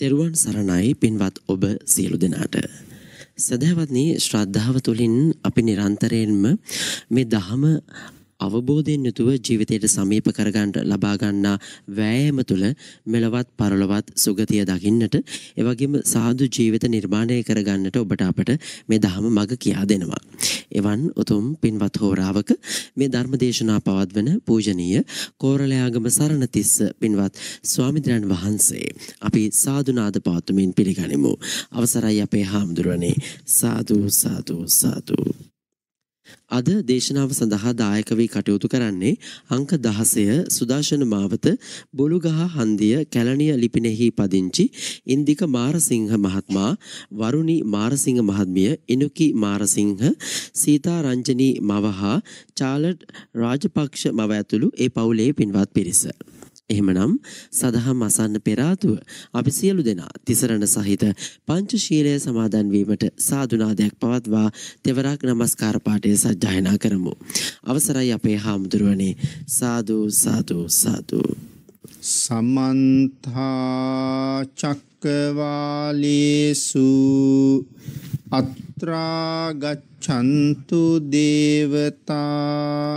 තෙරුවන් සරණයි පින්වත් ඔබ සියලු දෙනාට. සදහවත්නි ශ්‍රද්ධාව තුළින් අපි නිරන්තරයෙන්ම මේ දහම අවබෝධයෙන් යුතුව ජීවිතයට සමීප කරගන්න ලබා ගන්නා වෑයම තුළ මෙලවත් පරලොවත් සුගතිය දකින්නට එවැගේම සාදු ජීවිත නිර්මාණය කරගන්නට ඔබට අපට මේ ධහම මඟ කියා දෙනවා. එවන් උතුම් පින්වත් හෝරාවක මේ ධර්ම දේශනා පවත්වන පූජනීය කෝරළයාගම සරණතිස්ස පින්වත් ස්වාමින්ද්‍රයන් වහන්සේ අපි සාදුනාද පවතුමින් පිළිගනිමු. අවසරයි අපේ හාමුදුරනේ සාදු සාදු සාදු අද දේශනාව සඳහා දායක වී කටයුතු කරන්නේ අංක 16 සුදර්ශන මාවත බොළුගහ හන්දිය කැලණිය ලිපිනෙහි පදිංචි ඉන්දික මාරසිංහ මහත්මයා වරුණි මාරසිංහ මහත්මිය ඉනුකි මාරසිංහ සීතා රංජනී මවහා චාලට් රාජපක්ෂ මව ඇතුළු ඒ පවුලේ පින්වත් පිරිස එහෙමනම් සදහම් අසන්න පෙර ආතුව අපි සියලු දෙනා තිසරණ සහිත පංචශීලය සමාදන් වීමට සාදුනාදයක් පවත්වා තෙවරක් নমස්කාර පාඨය සජ්ජායනා කරමු. අවසරයි අපේ හාමුදුරුවනේ සාදු සාදු සාදු. සමන්ත චක්කවාලේසු අත්‍රා ගච්ඡන්තු දේවතා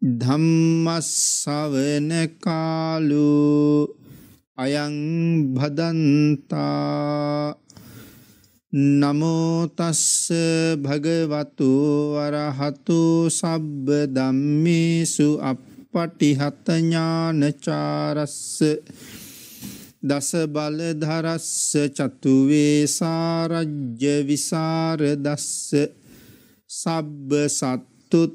ධම්මස්සවන කාලෝ අයං භදන්තා නමෝ තස්ස භගවතු වරහතු සබ්බ ධම්මේසු අප්පටිහත ඥානචාරස්ස දස බල ධරස්ස චතු වේසාරජ්‍ය විසර දස්ස සබ්බ සත්තුත්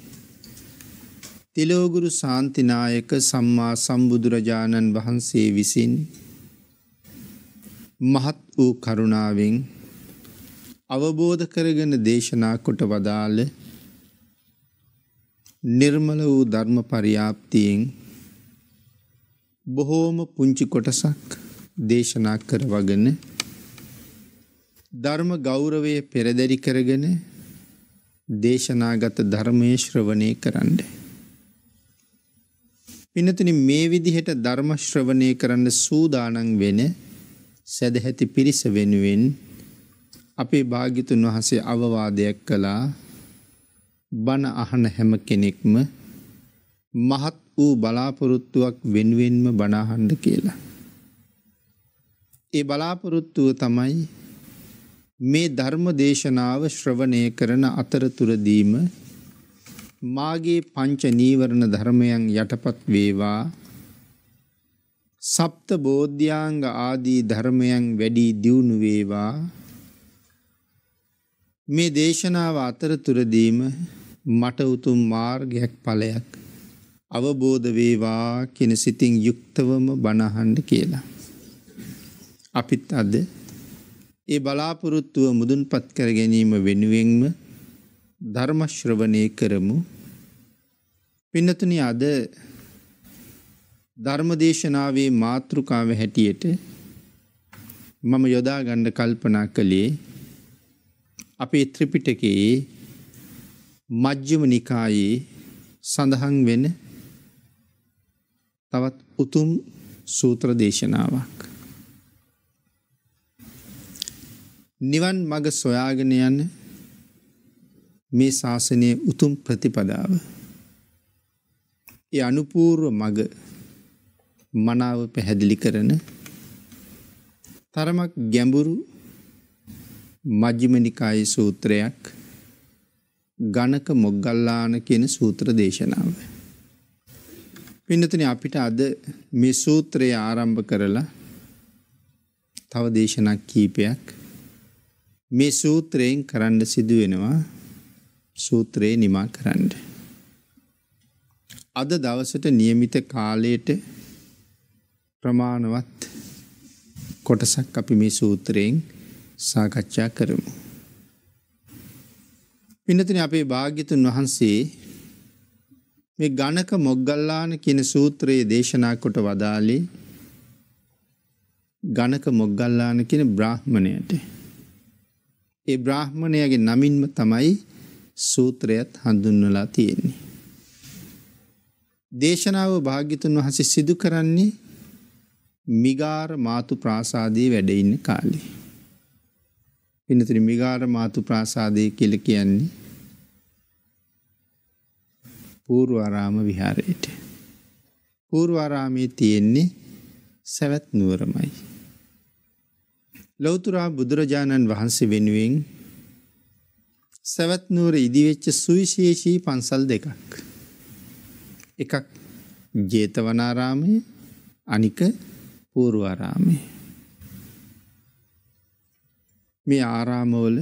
තිලෝගුරු සාන්තිනායක සම්මා සම්බුදුරජාණන් වහන්සේ විසින් මහත් වූ කරුණාවෙන් අවබෝධ කරගෙන දේශනා කොට වදාළ නිර්මල වූ ධර්ම පරියාප්තියෙන් බොහෝම පුංචි කොටසක් දේශනා කරවගෙන ධර්ම ගෞරවය පෙරදැරි කරගෙන දේශනාගත ධර්මය ශ්‍රවණය කරන්නේ පින්නතුනි මේ විදිහට ධර්ම ශ්‍රවණය කරන්න සූදානම් වෙන සදැහැති පිරිස වෙනුවෙන් අපේ භාග්‍යතුන් වහන්සේ අවවාදයක් කළා බණ අහන හැම කෙනෙක්ම මහත් වූ බලාපොරොත්තුවක් වෙනුවෙන්ම බණ අහන්න කියලා. ඒ බලාපොරොත්තුව තමයි මේ ධර්ම දේශනාව ශ්‍රවණය කරන අතරතුරදීම මාගේ පංච නීවරණ ධර්මයන් යටපත් වේවා සප්ත බෝධ්‍යාංග ආදී ධර්මයන් වැඩි දියුණු වේවා මේ දේශනාව අතරතුරදීම මට උතුම් මාර්ගයක් ඵලයක් අවබෝධ වේවා කියන සිතින් යුක්තවම බණහන්න කියලා. අපිත් අද ඒ බලාපොරොත්තුව මුදුන්පත් කර ගැනීම වෙනුවෙන්ම ධර්මශ්‍රවනය කරමු පින්නතුනි අද ධර්මදේශනාවේ මාතෘකාව හැටියට මම යොදා ගන්න කල්පනා කළේ අපේ ත්‍රිපිටකයේ මජ්ක්‍ධිම නිකායේ සඳහන් වෙන තවත් උතුම් සූත්‍ර දේශනාවක් නිවන් මඟ සොයාගෙන යන්නේ මේ ශාසනය උතුම් ප්‍රතිපදාව. ඒ අනුපූර්ව මග මනාව පැහැදිලි කරන තරමක් ගැඹුරු මජ්ජිමනිකායේ සූත්‍රයක් ගණක මොග්ගල්ලාන කියන සූත්‍ර දේශනාව. පින්නතන අපිට අද මේ සූත්‍රය ආරම්භ කරලා තව දේශනක් කීපයක් මේ සූත්‍රයෙන් කරන්න සිදුවෙනවා සූත්‍රයේ නිමා කරන්න. අද දවසට නියමිත කාලයට ප්‍රමාණවත් කොටසක් අපි මේ සූත්‍රයෙන් සාකච්ඡා කරමු. පිනතින අපේ භාග්‍යතුන් වහන්සේ මේ ගණක මොග්ගල්ලාන කියන සූත්‍රයේ දේශනා කොට වදාලේ ගණක මොග්ගල්ලාන කියන බ්‍රාහ්මණයට. ඒ බ්‍රාහ්මණයගේ නමින්ම තමයි සූත්‍රයත් හඳුන්වලා තියෙන්නේ. දේශනාව භාග්‍යතුන් වහසේ සිදු කරන්නේ මිගාර මාතු ප්‍රාසාදී වැඩඉන්න කාලේ. පිනතුර මිගාර මාතු ප්‍රාසාදය කියල කියන්නේ පූර්වාරාම විහාරයට. පූර්වාරාමය තියෙන්නේ සැවැත් නුවරමයි. ලෞතුරා බුදුරජාණන් වහන්සේ වෙනුවෙන් සැවත් නුවර ඉදිවෙච්ච සුවිශේෂී පන්සල් දෙකක්. එකක් ජේතවනාරාමය අනික පූරුවාරාමය. මේ ආරාමෝල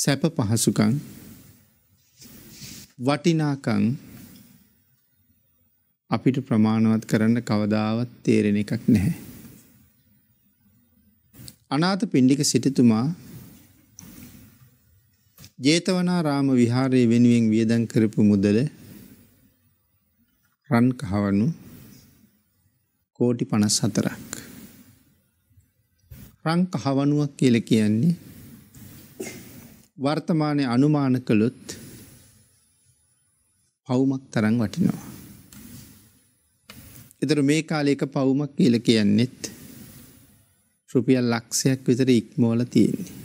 සැප පහසුකං වටිනාකං අපිට ප්‍රමාණවත් කරන්න කවදාවත් තේරෙන එකක් නැහැ. අනාත පින්ඩික සිටිතුමා ජේතවනාරාම විහාරයේ වෙනුවෙන් වියදම් කරපු මුදල රන් කහවණු කෝටි 54ක්. රන් කහවණුවක් කියලා කියන්නේ වර්තමානයේ අනුමාන කළොත් පවුමක් තරම් වටිනවා. ඒතර මේ කාලේ එක පවුමක් කියලා කියන්නේත් රුපියල් ලක්ෂයක් විතර ඉක්මවලා තියෙන්නේ.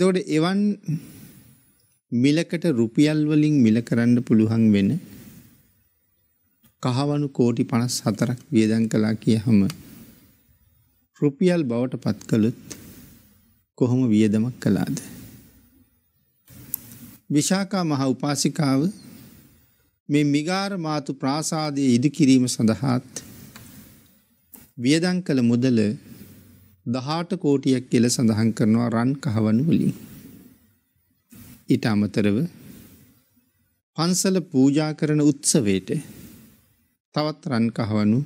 එතකොට එවන් මිලකට රුපියල් වලින් මිල කරන්න පුළුවන් වෙන කහවනු කෝටි පනස් හතරක් වියදන් කලා කිය හම රුපියල් බවට පත් කළුත් කොහොම වියදමක් කලාද. විශාකා මහ උපාසිකාව මේ මිගාර මාතු ප්‍රාසාදය ඉදිකිරීම සඳහාත් වියදං කළ මුදල දහාට කෝටියක් කියල සඳහන් කරනවා රන් කහවනු වලින්. ඉට අමතරව පන්සල පූජා කරන උත්සවයට තවත් රන් කහවනු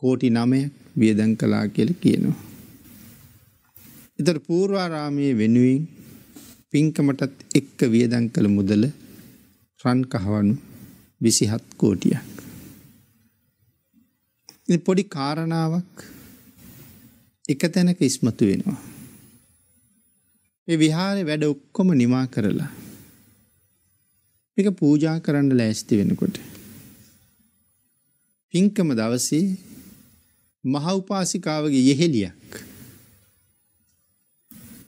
කෝටි නමය වියදන් කලා කියල කියනවා. එතර පූර්වාරාමය වෙනුවෙන් පින්කමටත් එක්ක වියදන් කළ මුදල රන් කහවනු විසිහත් කෝටියක්. පොඩි කාරණාවක් එක තැනක ඉස්මතු වෙනවා. ඒ විහාරය වැඩ ඔක්කොම නිමා කරලා. එක පූජා කරන්න ලෑස්ති වෙනකොට. පින්කම දවසේ මහඋපාසිකාවගේ යෙහෙලියක්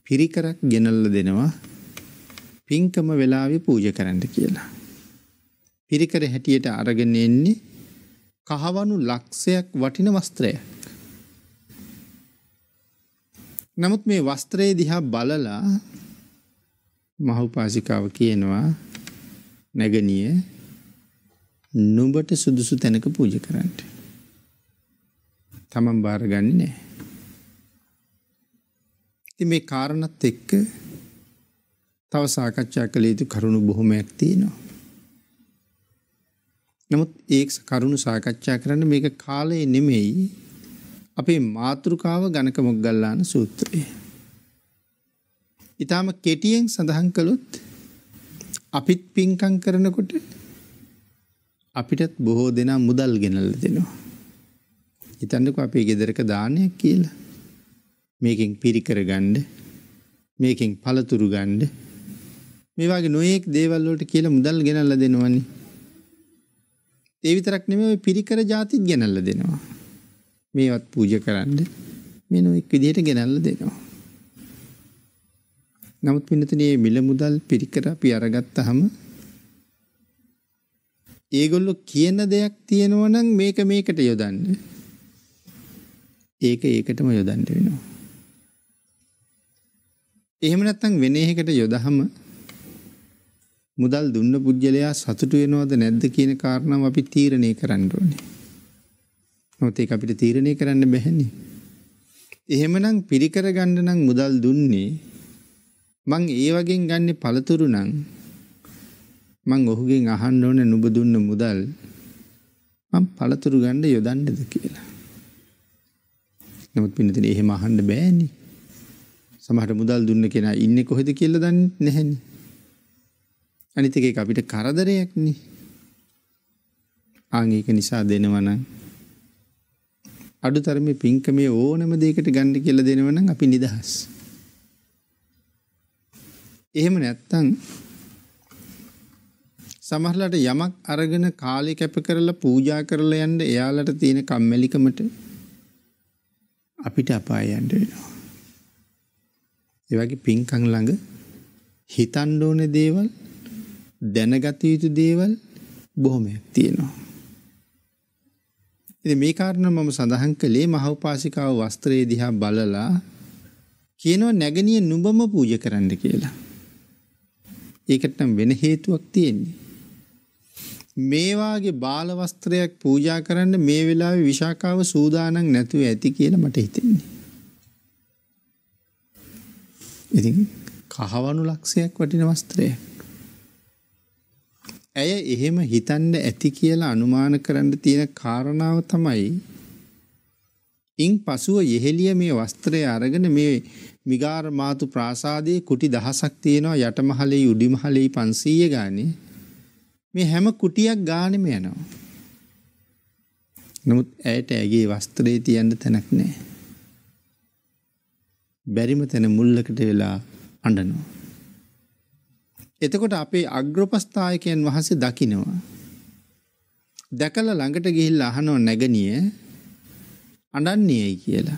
පිරිකරක් ගෙනල්ල දෙනවා පින්කම වෙලාවේ පූජ කරන්න කියලා. පිරිකර හැටියට අරගෙන එන්නේ කහවනු ලක්ෂයක් වටින වස්ත්‍රයක්. නමුත් මේ වස්ත්‍රයේ දිහා බලලා මහුපාසිකාව කියනවා නැගනිය නුඹට සුදුසු තැනක පූජ කරන්නට. තමන් භාරගන්න නෑ. ති මේ කාරණත් එක්ක තව සාකච්ඡා කළ යුතු කරුණු බොහොමයක් තියෙනවා. නමුත් ඒ කරුණු සාකච්ඡා කරන්න මේක කාලයේ නෙමෙයි අපේ මාතෘකාව ගණක මොක්ගල්ලාන සූත්‍රය. ඉතාම කෙටියෙන් සඳහන් කළොත් අපිත් පින්කං කරනකොට අපිටත් බොහෝ දෙනා මුදල් ගෙනල්ල දෙනවා. ඉතන්නක අපේ ගෙදරක දානයක් කියලා. මේකෙන් පිරිකර ගණ්ඩ මේකෙන් පළතුරු ගණ්ඩ මේවාගේ නොයෙක් දේවල්ලෝට කියලා මුදල් ගෙනල්ල දෙනවන්නේ. ඒවිතරක් නෙම පිරිකර ජාතිත් ගැනල්ල දෙනවා. මේවත් පූජ කරන්න මේ නොෙක් විදිහට ගෙනල්ල දෙනවා. නමුත් පිනතනේ මිල මුදල් පිරිකර අපි අරගත්තහම ඒගොල්ලෝ කියන දෙයක් තියෙනවා නම් මේක මේකට යොදන්න. ඒක ඒකටම යොදන්න වෙනවා. එහෙම නැත්නම් වෙන එකකට යොදහම මුදල් දුන්න පුජ්‍යලයා සතුටු වෙනවද නැද්ද කියන කාරණාව අපි තීරණය කරන්න ඕනේ. නොතේ අපිට තීරණය කරන්න බැහැනි. එහෙමනම් පිරිකර ගණ්ඩ නම් මුදල් දුන්නේ මං ඒ වගෙන් ගන්න පළතුරු නං මං ඔහුගෙන් අහන්න ඕන නුබ දුන්න මුදල් මං පළතුරු ගණ්ඩ යොදන්නද කියලා. නමුත් පිනතින එහෙම අහන්ඩ බෑනි සමහට මුදල් දුන්න කෙන ඉන්න කොහෙද කියල දන්න නැහැනි. අනිතික අපිට කරදරයක්න ආංගේක නිසා දෙනවනං අඩු තරම පින්කමේ ඕනම දෙකට ගණ්ඩි කියල දෙනවන අපි නිදහස්. එහෙම නැත්තන් සමහලට යමක් අරගෙන කාලි කැප කරලා පූජා කරලා යන්ට එයාලට තියෙන කම්මැලිකමට අපිට අපායන්ට වෙනවා. එවගේ පින්කං ළඟ හිතන්ඩෝන දේවල් දැනගත යුතු දේවල් බොහොමයක් තියෙනවා. ඉතින් මේ කාරණා මම සඳහන් කළේ මහෝපාසිකාව වස්ත්‍රයේ දිහා බලලා කියනවා නැගණිය නුඹම පූජ කරන්න කියලා. ඒකට නම් වෙන හේතුවක් තියෙන්නේ. මේ වාගේ බාල වස්ත්‍රයක් පූජා කරන්න මේ වෙලාවේ විශාකාව සූදානම් නැතුව ඇති කියලා මට හිතෙන්නේ. ඉතින් කහවණු ලක්ෂයක් වටින වස්ත්‍රයක්. ඇය එහෙම හිතන්න ඇති කියලා අනුමාන කරන්න තියෙන කාරණාව තමයි ඉන් පසුව යෙහෙලිය මේ වස්ත්‍රය අරගෙන මේ මිගාර මාතු ප්‍රාසාදයේ කුටි දහසක් තියෙනවා යටමහලේ උඩිමහලේ 500 ගානේ මේ හැම කුටියක් ගානෙම යනවා. නමුත් ඇයට ඇගේ වස්ත්‍රයේ තියන්න තැනක් නැහැ. බැරිම තැන මුල්ලකට වෙලා අඬනවා. එතකොට අපේ අග්‍රපස්ථායකයන් වහන්සේ දකිනවා. දැකලා ළඟට ගිහිල්ලා අහනෝ නැගණිය අඬන්නේයි කියලා.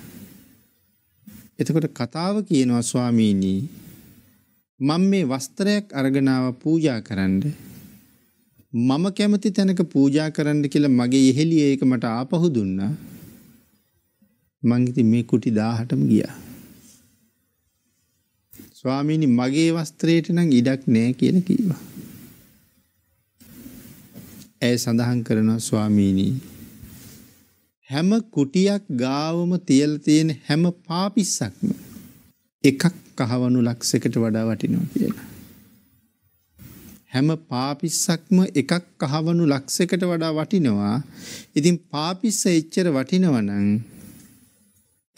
එතකොට කතාව කියනවා ස්වාමීනි මම මේ වස්ත්‍රයක් අරගෙන ආව පූජා කරන්න. මම කැමති තැනක පූජා කරන්න කියලා මගේ යෙහෙළිය ඒක මට ආපහු දුන්නා. මං ඉතින් මේ කුටි 18ම ගියා. ස්වාමීනි මගේ වස්ත්‍රයට නම් ඉඩක් නෑ කියන කීවා. ඇය සඳහන් කරනවා ස්වාමීනී. හැම කුටියක් ගාවම තියල තියෙන හැම පාපිස්සක්ම එකක් කහවනු ලක්සකට වඩා වටිනවා කියලා. හැම පාපිස්සක්ම එකක් කහවනු ලක්සකට වඩා වටිනවා ඉතින් පාපිස්ස එච්චර වටිනවනං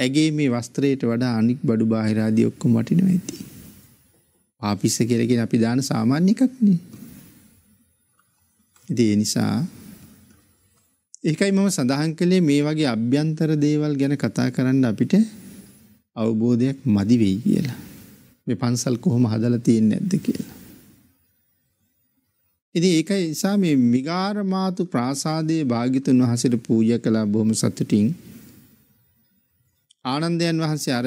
ඇගේ මේ වස්ත්‍රයට වඩා අනික් බඩු බාහිරාදී ඔක්කොම වටිනවා ඇති. පාපිස්ස කෙරගෙන අපි දාන සාමාන්‍ය එකක්නේ. ඉතින් ඒ නිසා ඒකයි මම සඳහන් කළේ මේ වගේ අභ්‍යන්තර දේවල් ගැන කතා කරන්න අපිට අවබෝධයක් මදි වෙයි කියලා. මේ පන්සල් කොහොම හදලා තියෙන්නේ නැද්ද කියලා. ඉතින් ඒකයි නිසා මේ මිගාර මාතු ප්‍රාසාදයේ භාග්‍යතුන් වහන්සේට පූජා කළා බොහොම සතුටින්. ආනන්දයන් වහන්සේ අර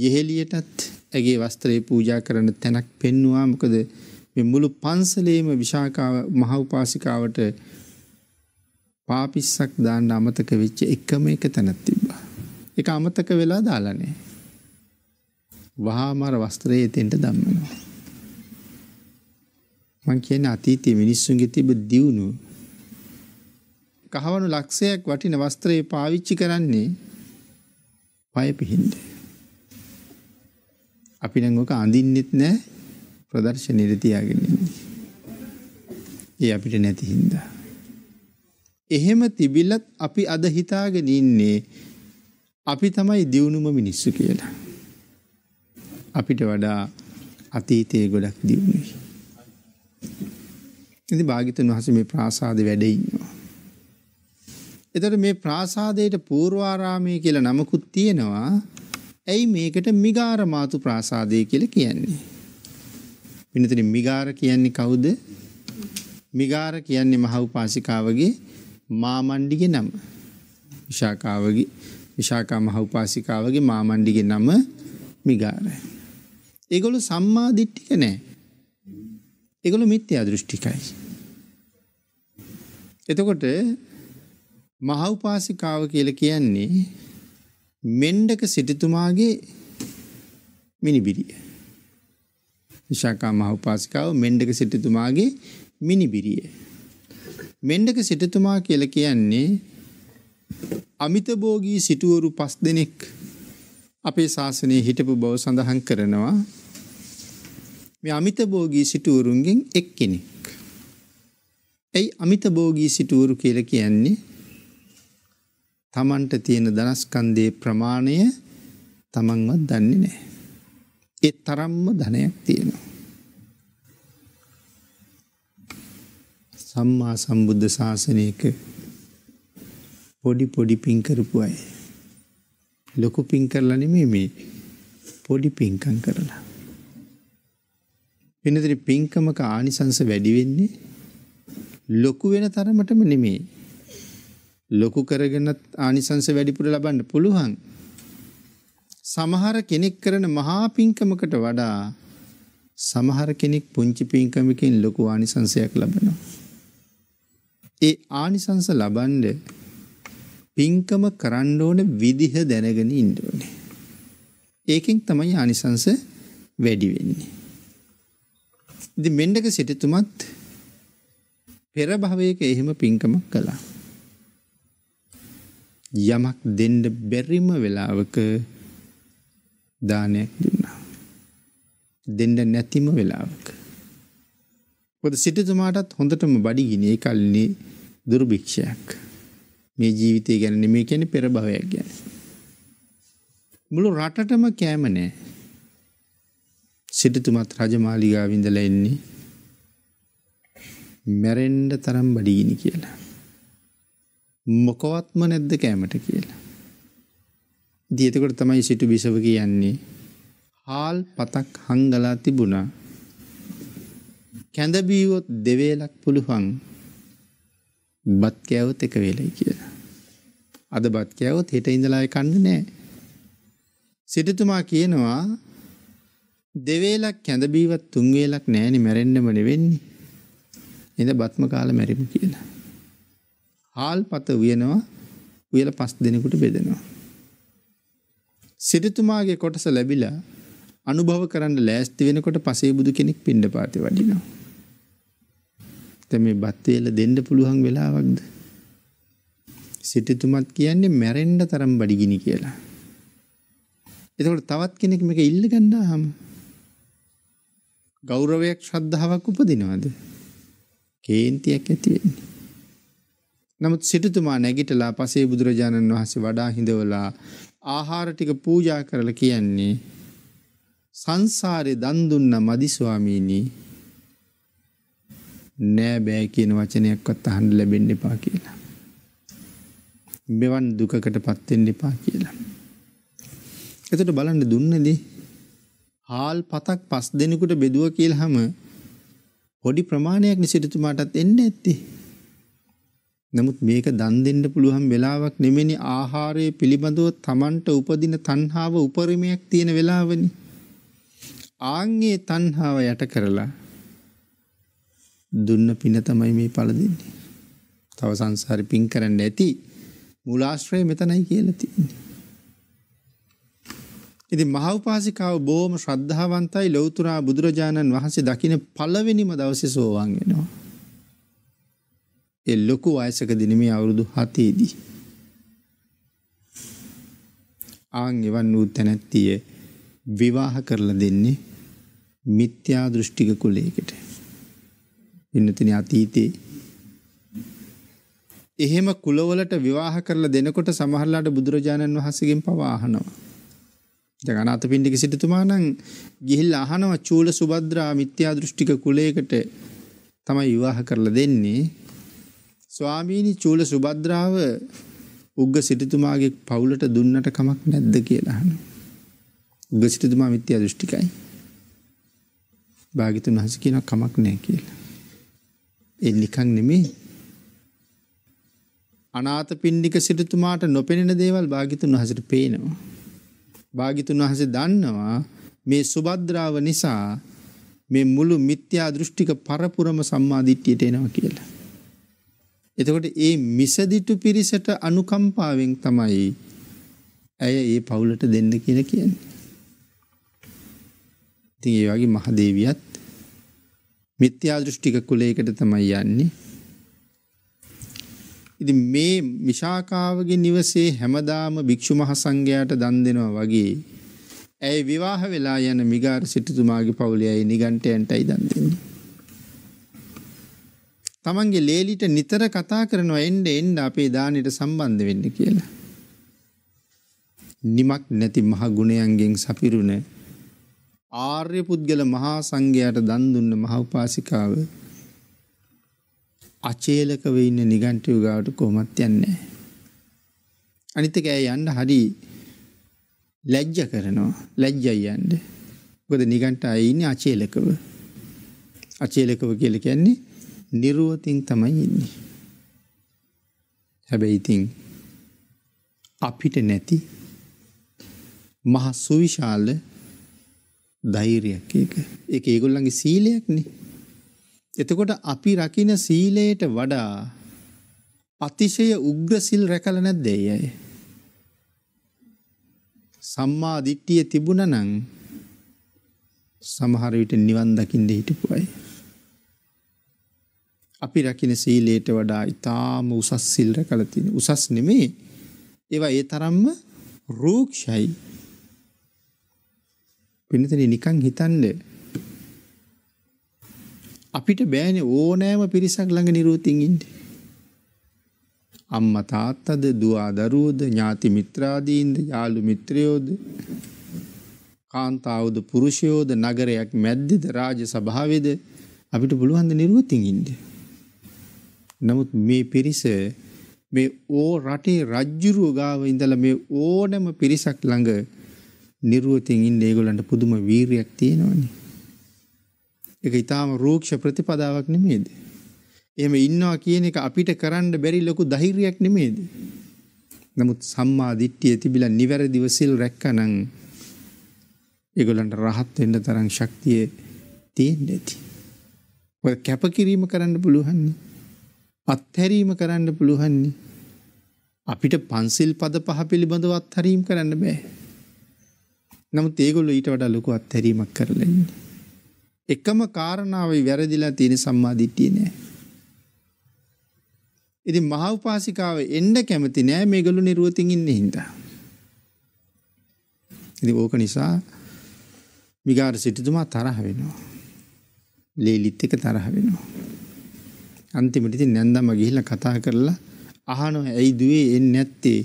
යෙහෙලියටත් ඇගේ වස්ත්‍රයේ පූජා කරන තැනක් පෙන්නවා මොකද මේ මුළු පන්සලේම විශාකාව මහ උපාසිකාවට පාපිස්සක් දාන්න අමතක වෙච්ච එකම එක තැනක් තිබ්බා. ඒක අමතක වෙලා දාලා නැහැ. වහාම අර වස්ත්‍රයේ එතෙන්ට දැම්මනවා. මං කියන්නේ අතීතයේ මිනිස්සුන්ගේ තිබ්බ දියුණුව කහවණු ලක්ෂයක් වටින වස්ත්‍රයේ පාවිච්චි කරන්නේ පය පිහින්ද. අපි නංගෝක අඳින්නෙත් නෑ ප්‍රදර්ශනයට තියාගෙනන්නේ. ඒ අපිට නැතිහින්දා. එහෙම තිබිල්ලත් අපි අද හිතාගෙන ඉන්නේ අපි තමයි දියුණුම මිනිස්සු කියලා. අපිට වඩා අතීතය ගොඩක් දියුණුයි. ඉති භාගිතන් වහස මේ ප්‍රාසාද වැඩඉන්නවා. එතකොට මේ ප්‍රාසාදයට පූර්වාරාමය කියලා නමකුත් තියෙනවා. ඇයි මේකට මිගාර මාතු ප්‍රාසාදය කියලා කියන්නේ? විනතින් මිගාර කියන්නේ කවුද? මිගාර කියන්නේ මහ උපාසිකාවගේ මාමණ්ඩිගේ නම. විශාකාවගේ විශාකා මහ උපාසිකාවගේ මාමණ්ඩිගේ නම මිගාරයි. ඒගොල්ලෝ සම්මා දිට්ඨික නෑ. ඒගොල්ලෝ මිත්‍යා දෘෂ්ටිකයි. එතකොට මහෞපාසිකාව කියලා කියන්නේ මෙණ්ඩක සිටුතුමාගේ මිනිබිරිය. විශාකා මහෞපාසිකාව මෙණ්ඩක සිටුතුමාගේ මිනිබිරිය. මෙණ්ඩක සිටුතුමා කියලා කියන්නේ අමිතභෝගී සිටුවරු පස් දෙනෙක් අපේ ශාසනයේ හිටපු බව සඳහන් කරනවා. මේ අමිතභෝගී සිටුවරුන්ගෙන් එක්කෙනෙක්. ඇයි අමිතභෝගී සිටුවරු කියලා කියන්නේ? තමන්ට තියෙන දනස්කන්දයේ ප්‍රමාණය තමන්වත් දන්නේ නෑ. ඒ තරම්ම ධනයක් තියෙනවා. සම්මා සම්බුද්ධ ශාසනයක පොඩි පොඩි පින්කරපු අය. ලොකු පින්කරලනමේ මේ පොඩි පින්කං කරලා. පිනතිරි පින්කමක ආනිසංස වැඩිවෙන්නේ ලොකු වෙන තරමටම නෙමේ ලොකු කරගෙන ආනිසංස වැඩිපුර ලබන්න පුළුවන්. සමහර කෙනෙක් කරන මහා පිංකමකට වඩා සමහර කෙනෙක් පුංචි පිංකමකින් ලොකු ආනිසංසයක් ලබනවා. ඒ ආනිසංස ලබන්ඩ පිංකම කරන්න ඕන විදිහ දැනගෙන ඉන්න ඕනේ. ඒකෙන් තමයි ආනිසංස වැඩි වෙන්නේ. ඉතින් මෙණ්ඩක සිටුමත් පෙර භවයක එහෙම පිංකමක් කළා. යමක් දෙන්ඩ බැරිම වෙලාවක දානයක් දුන්නා. දෙඩ නැතිම වෙලාවක. පොද සිටතුමාටත් හොඳටම බඩිගිනේ කල්ලි දුරභික්ෂයක්. මේ ජීවිතය ගැන මේ කැන පෙරභවයක් ගැන. මුළු රටටම කෑමනෑ සිටතුමත් රජමාලිගාවිඳල එන්නේ මැරෙන්ඩ තරම් බඩිගිනි කියලා. මොකවත්ම නැද්ද කෑමට කියලා. දියතකොට තමයි සිටු බිසව කියන්නේ හාල් පතක් හංගලා තිබුණා කැඳබීවොත් දෙවේලක් පුළුවන් බත්කෑවොත් එක වෙලයි කියලා. අද බත්කෑවොත් හෙට ඉඳලාය කන්න නෑ. සිටතුමා කියනවා දෙවේලක් කැඳබීවත් තුන්වේලක් නෑනි මැරෙන්න්නම නෙවෙන්නේ එඳ බත්ම කාල මැරිම කියලා. හාල් පත වියනවා වියල පස් දෙනෙකුට බෙදෙනවා. සිරිතුමාගේ කොටස ලැබිලා අනුභව කරන්න ලෑස්ති වෙනකොට පසේ බුදු කෙනෙක් පින්ඩ පාති වඩිනවා. තැම බත්වේල දෙන්න පුළුවන් වෙලාවක්ද. සිටිතුමත් කියන්නේ මැරෙන්ඩ තරම් බඩිගිනි කියලා. එතකොට තවත් කෙනෙක් මේක ඉල්ල ගණ්ඩා හම. ගෞරවයක් ශ්‍රද්ධාවක් උපදිනවාද. කේන්තියක් ඇතිවෙන්නේ. නමුත් සිටුතුමා නැගිටලා පසේ බුදුරජාණන් වහන්සේ වඩා හිඳවලා ආහාර ටික පූජා කරලා කියන්නේ සංසාරේ දන් දුන්න මදිස්වාමීනි නෑ බෑ කියන වචනයක්වත් අහන්න ලැබෙන්න එපා කියලා. මෙවන් දුකකට පත් වෙන්න එපා කියලා. එතකොට බලන්න දුන්නේදී හාල් පතක් පස් දෙනෙකුට බෙදුව කියලාම පොඩි ප්‍රමාණයක් නිසිටුමාටත් එන්න ඇත්තේ. නමුත් මේක දන් දෙන්න පුළුවන් වෙලාවක් නෙමෙයි ආහාරය පිළිබඳව Tamanට උපදින තණ්හාව උපරිමයක් තියෙන වෙලාවනේ. ආන්ගේ තණ්හාව යට කරලා දුන්න පින තමයි මේ පළ දෙන්නේ. තව සංසාරි පින් කරන්න ඇති මුලාශ්‍රය මෙතනයි කියලා තියෙන්නේ. ඉතින් මහෞපාසිකාව බොහොම ශ්‍රද්ධාවන්තයි ලෞතුරා බුදුරජාණන් වහන්සේ දකින්න පළවෙනිම දවසේ සෝවාන් වෙනවා. එ ලොකු අයසක දිනමේ අවුරුදු හතේදී. ආං එවන් වූ තැනැත්තිය විවාහ කරල දෙන්නේ මිත්‍යා දෘෂ්ටික කුලේකට. ඉන්නතින අතීතේ එහෙම කුලවලට විවාහ කරලා දෙනකොට සමහරලාට බුදුරජාණන් වහසගෙන් පවාහනවා. ජගනාත පින්ඩික සිටතුමානං ගිහිල් අහනව චූල සුබද්‍රා මිත්‍යා දෘෂ්ටික කුලේකට තමයි විවාහ කරලා දෙන්නේ ස්වාමීනි චූල සුබද්‍රාව උග්ග සිටිතුමාගේ පවුලට දුන්නට කමක් නැද්ද කියලාහන. උග සිටිතුමා මිත්‍ය දෘෂ්ටිකයි. භාගිතුන් හස කියන කමක් නෑ කියලා. එල්ලිකං නෙමේ අනාත පින්ඩික සිටතුමාට නොපෙනෙන දේවල් භාගිතුන් වහසට පේනවා. භාගිතුන් වහස දන්නවා මේ සුබද්‍රාව නිසා මේ මුළු මිත්‍යා දෘෂ්ටික පරපුරම සම්මාධිට්්‍යයට එනවා කියලා. එතකොට ඒ මිසදිටු පිරිසට අනුකම්පාවෙන් තමයි ඇය ඒ පවුලට දෙන්න කියලා කියන්නේ. ඉතින් ඒ වගේ මහදේවියත් මිත්‍යා දෘෂ්ටික කුලයකට තමයි යන්නේ. ඉතින් මේ විශාකාවගේ නිවසේ හැමදාම භික්ෂු මහසංඝයාට දන් දෙනවා වගේ ඇය විවාහ වෙලා යන මිගාර සිටුතුමාගේ පවුලේ අය නිගණ්ඨයන්ටයි දන් දෙන්නේ. තමන්ගේ ලේලිට නිතර කතා කරනවා එන්න එන්න අපේ දානයට සම්බන්ධ වෙන්න කියලා. නිමක් නැති මහ ගුණයන්ගෙන් සපිරුණ ආර්ය පුද්ගල මහා සංඝයාට දන් දුන්න මහ උපාසිකාව අචේලකව ඉන්න නිගන්ඨිය ගාවට කොහොමත් යන්නේ නැහැ. අනිත් එක ඇය යන්න හරි ලැජ්ජ කරනවා ලැජ්ජයි යන්න. මොකද නිගන්ඨ අය ඉන්නේ අචේලකව. අචේලකව කියලා කියන්නේ නිරුවතින් තමයි ඉන්නේ. හැබැයිඉතින් අපිට නැති මහ සුවිශාල ධෛරයක් එක එක ඒගොල්ලගේ සීලයක්නේ. එතකොට අපි රකින සීලයට වඩා අතිශය උග්‍රසිල් රැකල නැද්දේ අය. සම්මා දිට්ටිය තිබුණ නං සමහරවිට නිවන්දකින්ට හිටපුයි. අපි රකින සීලයට වඩා ඉතාම උසස් සිල් රැකලා තියෙන. උසස් නෙමේ. ඒවා ඒ තරම්ම රූක්ෂයි. පින්නතේ නිකන් හිතන්නේ අපිට බෑනේ ඕනෑම පිරිසක් ළඟ නිරෝතින් ඉන්න. අම්මා තාත්තද දුව දරුවෝද ඥාති මිත්‍රාදීන්ද යාළු මිත්‍රයෝද කාන්තාවද පුරුෂයෝද නගරයක් මැද්දෙද රාජ සභාවේද අපිට පුළුවන් ද නිරෝතින් ඉන්නේ. නමුත් මේ පිරිස මේ ඕ රටේ රජ්ජුරුව ගාව ඉඳලා මේ ඕනම පිරිසක් ළඟ නිරුවතින් ඉන්න ඒගොල්ලන්ට පුදුම වීරියක් තියෙනවනේ. ඒක ඊටාම රූක්ෂ ප්‍රතිපදාවක් නෙමෙයිද? එහෙම ඉන්නවා කියන එක අපිට කරන්න බැරි ලොකු ධෛර්යයක් නෙමෙයිද? නමුත් සම්මා දිට්ඨිය තිබිලා නිවැරදිව සිල් රැක්කනම් ඒගොල්ලන්ට rahat වෙන්න තරම් ශක්තිය තියෙන්න ඇති. ඔය කැපකිරීම කරන්න පුළුවන් නේ. අත්හැරීම කරන්න පුළුවන්නේ. අපිට පන්සිල් පද පහ පිළිබඳව අත්හරීම් කරන්න බෑ. නමුත් ඒගොල්ලු ඊට වඩා ලොකු අත්හැරීමක් කරලන්නේ. එකම කාරණාව වැරදිලා තියෙන සම්මාධිට්ටිය නෑ. ඉති මහවපාසිකාව එන්න කැමති නෑ මේගොලු නිරුවතින් ඉන්න හින්දා. ඉති ඕක නිසා මිගාර සිටිතුමා තරහ වෙනවා. ලේලිත් එක තරහ වෙනවා. අන්තිමටිති නැන්දම ගිහිල කතා කරලා අහනො ඇයි දුවේ එන්න නැත්තේ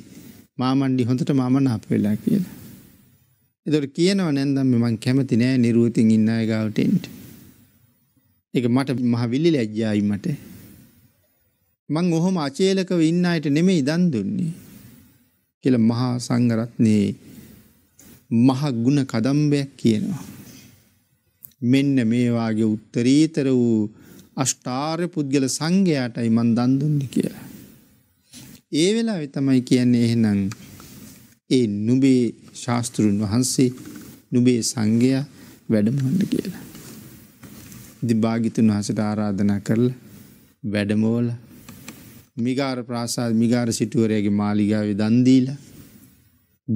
මාමණ්ඩි හොඳට මාමන අප වෙලා කියලා. එදොට කියනව නැන්දම් මං කැමති නෑ නිරුවතින් ඉන්න ගාවටෙන්ට. එක මට මහවිල්ලි ලැජ්ජායිමට. මං ඔහොම අචේලකව ඉන්න අයට නෙමෙයි දන් දුන්නේ. කියල මහා සංගරත්නයේ මහගුණ කදම්බයක් කියනවා. මෙන්න මේවාගේ උත්තරීතර වූ අෂ්ටාර්ය පුද්ගල සංඝයාටයි මන් දන්දුන්දි කියලා. ඒ වෙලා විතමයි කියන්නේ එහෙනම් ඒ නුබේ ශාස්තෘන් වහන්සේ නුබේ සංඝයා වැඩමහොඳ කියලා. දිභාගිතුන් වහසට ආරාධනා කරල වැඩමෝල මිගාර ප්‍රාසාද මිගාර සිටුවරයගේ මාලිගාව දන්දීල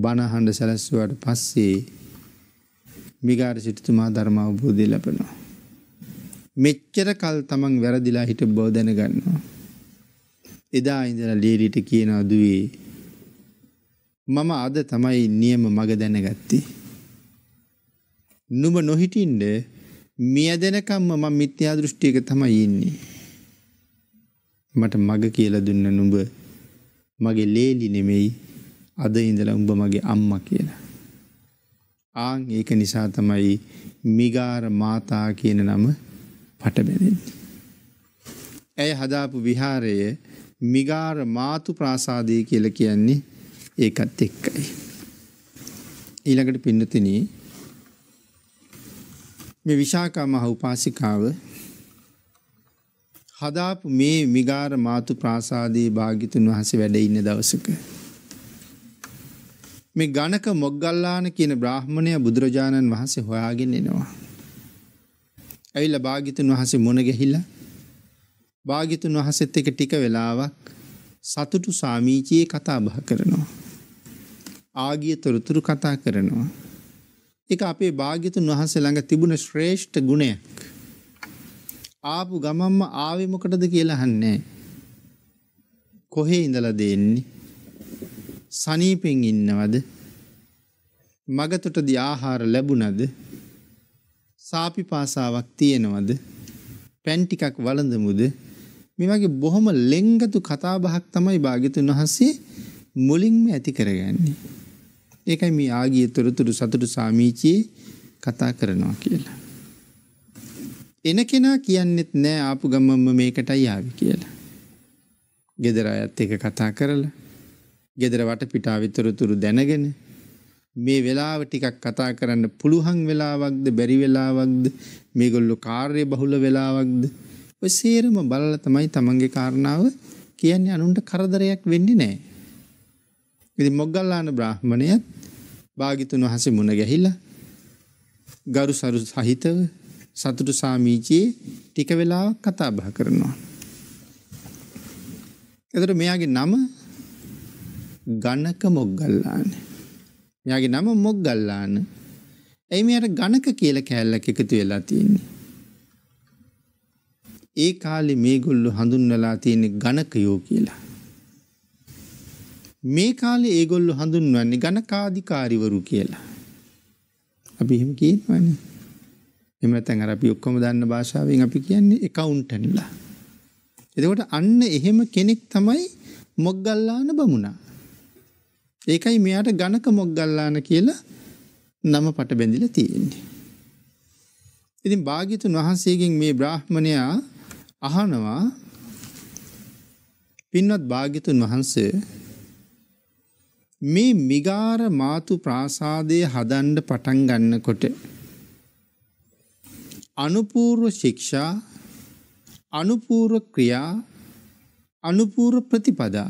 බණහඬ සැලැස්සුවට පස්සේ මිගාර සිටතුමා ධර්ම අවබෝධය ලැබෙනවා. මෙච්චර කල් තමන් වැරදිලා හිට බව දැනගන්නවා. එදා ඉඳලා ලේඩිට කියනවා දුවේ මම අද තමයි නියම මග දැනගත්තේ. නුඹ නොහිටින්ඩ මිය දෙනකම්ම ම මිත්‍යා දෘෂ්ටියක තමයි ඉන්නේ. මට මග කියල දුන්න නුඹ මගේ ලේලි නෙමෙයි අද ඉඳලා උඹ මගේ අම්ම කියලා. ආං ඒක නිසා තමයි මිගාර මාතා කියන නම පටබැදෙන්නේ. ඇය හදාපු විහාරයේ මිගාර මාතු ප්‍රාසාදය කියල කියන්නේ ඒකත් එක්කයි. ඊළඟට පින්නතින මේ විශාකා මහ උපාසිකාව හදාපු මේ මිගාර මාතු ප්‍රාසාදයේ භාගිතුන් වහසේ වැඩ ඉන්න දවසක. මේ ගණක මොග්ගල්ලාන කියන බ්‍රාහ්මණය බුදුරජාණන් වහන්සේ හොයාගෙන එනවා. ඇවිල්ල භාගිතුන් වහසේ මොනගැහිල්ලා භාගිතුන් වහසෙත් එක ටික වෙලාවක් සතුටු සාමීචයේ කතාබහ කරනවා. ආගිය තොරතුරු කතා කරනවා. එක අපේ භාගිතුන් වහස ළඟ තිබුණ ශ්‍රේෂ්ඨ ගුණයක්. ආපු ගමම්ම ආවිමොකටද කියලා හන්නේ. කොහේ ඉඳල දෙන්නේ. සනීපෙන් ඉන්නවද මගතොටද ආහාර ලැබුණද සාපි පාසාවක් තියෙනවද පැන් ටිකක් වළඳමුද මේ වගේ බොහොම ලෙංගතු කතාබහක් තමයි භාග්‍යතුන් වහන්සේ මුලින්ම ඇති කරගන්නේ. ඒකයි මේ ආගිය තොරතුරු සතුටු සාමීචියේ කතා කරනවා කියලා. එන කෙනා කියන්නෙත් නෑ ආපු ගමම්ම මේකටයි ආවි කියලා. ගෙදර අයත් එක කතා කරලා ගෙදර වට පිටා විතොරතුරු දැනගෙන මේ වෙලාව ටිකක් කතා කරන්න පුළුවන් වෙලාවක්ද බැරි වෙලාවක්ද මේගොල්ලෝ කාර්ය බහුල වෙලාවක්ද ඔය සේරම බලලා තමයි තමන්ගේ කාරණාව කියන්නේ අනුන්ට කරදරයක් වෙන්නේ නැහැ. ඉතින් මොග්ගල්ලාන බ්‍රාහමණයත් භාගිතුන් වහන්සේ මුණ ගැහිලා ගරුසරු සහිතව සතුටු සාමීචී ටික වෙලාවක් කතා බහ කරනවා. එතකොට මෙයාගේ නම ගණක මොග්ගල්ලානේ. යාගේ නම මොග්ගල්ලාන. ඇයි මෙයාට ගණක කියලා කෑල්ලක් එකතු වෙලා තියෙන්නේ. ඒ කාලේ මේගොල්ලෝ හඳුන්වලා තියෙන ගණකයෝ කියලා. මේ කාලේ ඒගොල්ලෝ හඳුන්වන්නේ ගණකාධිකාරිවරු කියලා. අපි එහෙම කියනවනේ. එහෙම නැත්නම් අර අපි ඔක්කොම දන්න භාෂාවෙන් අපි කියන්නේ accountantලා. එතකොට අන්න එහෙම කෙනෙක් තමයි මොග්ගල්ලාන බමුණා. ඒකයි මෙයාට ගණක මොග්ගල්ලාන කියලා නම පට බැඳිලා තියෙන්නේ. ඉතින් භාගිතුන් වහන්සේගෙන් මේ බ්‍රාහ්මණයා අහනවා පින්වත් භාගිතුන් වහන්සේ මේ මිගාර මාතු ප්‍රාසාදය හදන්ඩ පටන් ගන්නකොට අනුපූර්ව ශික්ෂා අනුපූර්ව ක්‍රියා අනුපූර්ව ප්‍රතිපදා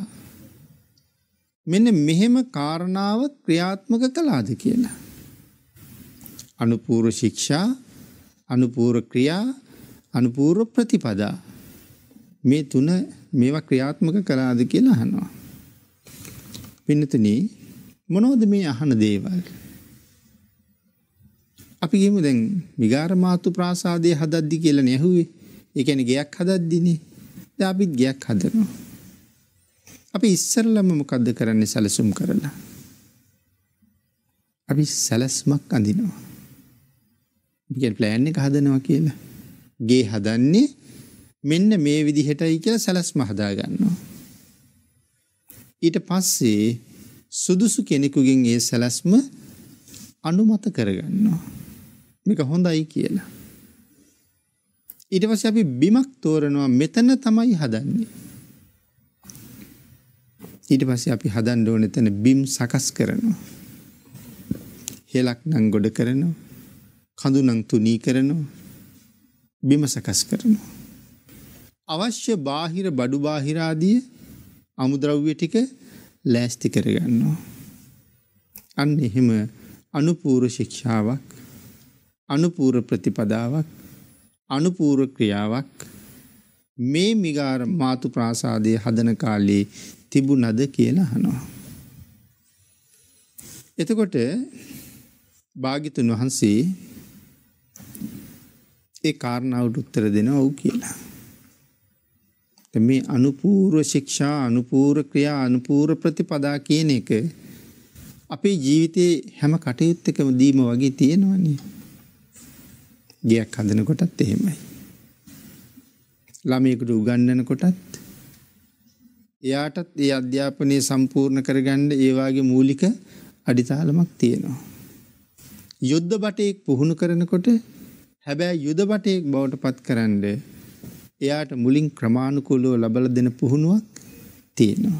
මෙන්න මෙහෙම කාරණාව ක්‍රියාත්මක කළාද කියලා. අනුපූර ශික්ෂා අනුපූර ක්‍රියා අනුපූර ප්‍රතිපදා මේ තුන මේවා ක්‍රියාත්මක කළාද කියලා අහනවා. පින්නතුනි මොනවද මේ අහන දේවල්? අපි ගිහමු දැන් විගාර මාතු ප්‍රාසාදය හදද්දි කියලා නේ ඇහුවේ. ඒ කියන්නේ ගයක් හදද්දිනේ. දැන් අපිත් ගයක් හදනවා. අපි ඉස්සරලම මොකක්ද කරන්නේ සැලසුම් කරලා. අපි සැලස්මක් අඳිනවා. ගල් ප්ලෑන් එක හදනවා කියලා. ගේ හදන්නේ මෙන්න මේ විදිහටයි කියලා සැලස්ම හදාගන්නවා. ඊට පස්සේ සුදුසු කෙනෙකුගෙන් ඒ සැලස්ම අනුමත කරගන්නවා. මේක හොඳයි කියලා. ඊට පස්සේ අපි බිමක් තෝරනවා මෙතන තමයි හදන්නේ. ඊට පස්සේ අපි හදන්න ඕන එතන බිම් සකස් කරනවා. හෙලක් නම් ගොඩ කරනවා. කඳු නම් තුනී කරනවා. බිම සකස් කරනවා. අවශ්‍ය බාහිර බඩු බාහිර ආදී අමුද්‍රව්‍ය ටික ලෑස්ති කරගන්නවා. අන්න එහෙම අනුපූර ශික්ෂාවක් අනුපූර ප්‍රතිපදාවක් අනුපූර ක්‍රියාවක් මේ මිගාර මාතු ප්‍රාසාදය හදන කාලේ තිබු නද කියලා හනවා. එතකොට භාගිතුන් වහන්සේ ඒ කාරණාවට උත්තර දෙන ඔවු කියලා. මේ අනුපූර්ව ශික්ෂා අනුපූර ක්‍රියා අනුපූර ප්‍රතිපදා කියන එක අපේ ජීවිතයේ හැම කටයුත්තකම දීම වගේ තියෙනවනේ. ගයක් හඳන කොටත් එහෙමයි. ළමයකුට උගන්නන කොටත් එයාටත් ඒ අධ්‍යාපනය සම්පූර්ණ කරගණ්ඩ ඒවාගේ මූලික අඩිතාලමක් තියෙනවා. යුද්ධ බටයෙක් පුහුණු කරනකොට හැබැයි යුද බටයෙක් බවට පත් කරන්න එයාට මුලින් ක්‍රමාණුකූලෝ ලබල දෙන පුහුණුවක් තියෙනවා.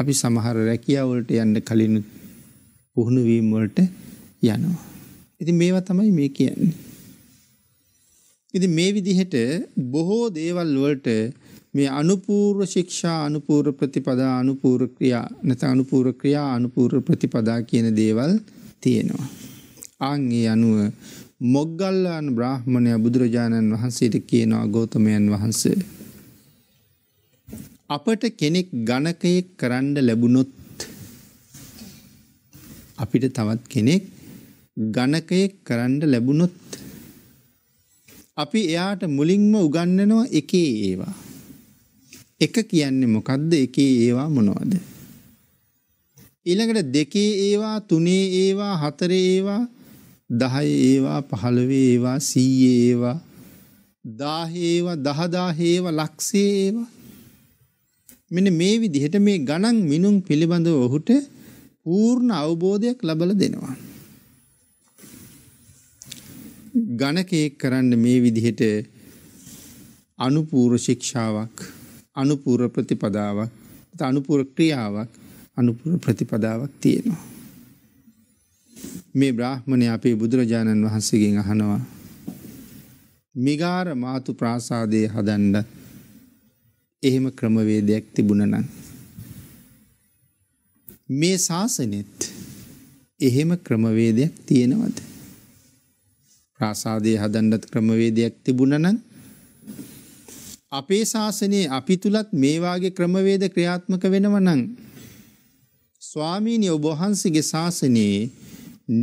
අපි සමහර රැකියාවලට යන්න කලින් පුහුණුවීම්වලට යනවා. ඉති මේවා තමයි මේ කියන්නේ. ඉති මේ විදිහට බොහෝ දේවල් වලට මේ අනුපූර්ව ශික්ෂා අනුපූර්ව ප්‍රතිපදා අනුපූර්ව ක්‍රියා නැත්නම් අනුපූර්ව ක්‍රියා අනුපූර්ව ප්‍රතිපදා කියන දේවල් තියෙනවා. ආන් ඒ අනුව මොග්ගල්ලාන බ්‍රාහ්මණයා බුදුරජාණන් වහන්සේට කියනවා ගෞතමයන් වහන්සේ අපට කෙනෙක් ගණකයෙක් කරන්න ලැබුණොත් අපිට තවත් කෙනෙක් ගණකයෙක් කරන්න ලැබුණොත් අපි එයාට මුලින්ම උගන්වනවා එකේ ඒවා එක කියන්නේ මොකක්ද එකේ ඒවා මොනවද. ඊළඟට දෙකේ ඒවා තුනේ ඒවා හතරේ ඒවා දහය ඒවා පහළවේ ඒවා සීයේ ඒවා දාහේව දහදාහේව ලක්ෂේව මෙන මේ විදිහට මේ ගණන් මිනුම් පිළිබඳව ඔහුට පූර්ණ අවබෝධයක් ලබල දෙනවා. ගණකයෙක් කරන්න මේ විදිහට අනුපූර ශික්ෂාවක් අනුපූර ප්‍රතිපදාවක් අනුපුර ක්‍රියාවක් අනුපුර ප්‍රතිපදාවක් තියෙනවා. මේ බ්‍රාහ්මණය අපේ බුදුරජාණන් වහන්සේගෙන් අහනවා. මිගාර මාතු ප්‍රාසාදය හදන්ඩ එහෙම ක්‍රමවේදයක් තිබුණනන්. මේ ශාසනෙත් එහෙම ක්‍රමවේදයක් තියෙනවද. ප්‍රාසාදය හදන්ඩත් ක්‍රමවේදයක් තිබුණනන් අපේ ශාසනයේ අපි තුලත් මේ වාගේ ක්‍රමවේද ක්‍රියාත්මක වෙනව නම් ස්වාමීනි ඔබ වහන්සේගේ ශාසනයේ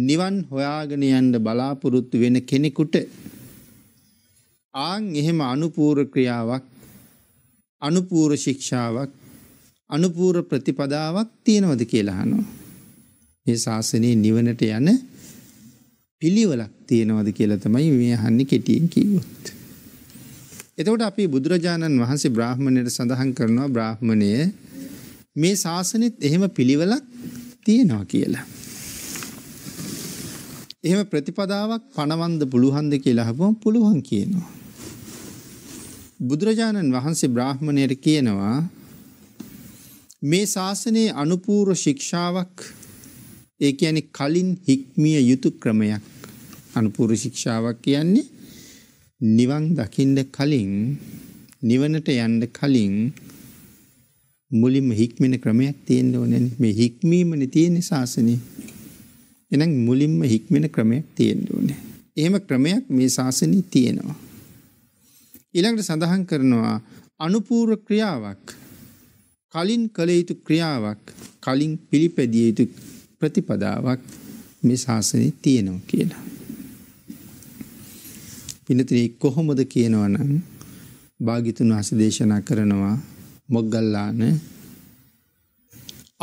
නිවන් හොයාගෙන යන්න බලාපොරොත්තු වෙන කෙනෙකුට ආන් එහෙම අනුපූර ක්‍රියාවක් අනුපූර ශික්ෂාවක් අනුපූර ප්‍රතිපදාවක් තියෙනවද කියලා අහනවා. මේ ශාසනයේ නිවනට යන පිළිවෙලක් තියෙනවද කියලා තමයි මේ අහන්නේ කෙටියෙන් කිව්වොත්. එතකොට අපි බුදුරජාණන් වහන්සේ බ්‍රාහ්මණයට සඳහන් කරනවා බ්‍රාහ්මණය මේ ශාසනෙත් එහෙම පිළිවෙලක් තියෙනවා කියලා. එහෙම ප්‍රතිපදාවක් පණවන්ද පුළුවන්ද කියලා අහපුවම පුළුවන් කියනවා. බුදුරජාණන් වහන්සේ බ්‍රාහ්මණයට කියනවා මේ ශාසනයේ අනුපූර්ව ශික්ෂාවක් ඒ කියන්නේ කලින් හික්මිය යුතු ක්‍රමයක් අනුපූර්ව ශික්ෂාවක් කියන්නේ නිවන් දකින්න කලින් නිවනට යන්න කලින් මුලින්ම හික්මෙන ක්‍රමයක් තියෙන්න ඕනේ මේ හික්මීමනේ තියෙන්නේ ශාසනේ එහෙනම් මුලින්ම හික්මෙන ක්‍රමයක් තියෙන්න ඕනේ එහෙම ක්‍රමයක් මේ ශාසනේ තියෙනවා ඊළඟට සඳහන් කරනවා අනුපූර්ව ක්‍රියාවක් කලින් කළ යුතු ක්‍රියාවක් කලින් පිළිපැදිය යුතු ප්‍රතිපදාවක් මේ ශාසනයේ තියෙනවා කියලා. පිනතින කොහොමද කියනවනම් භාගිතුන් වහස දේශනා කරනවා මොග්ගල්ලාන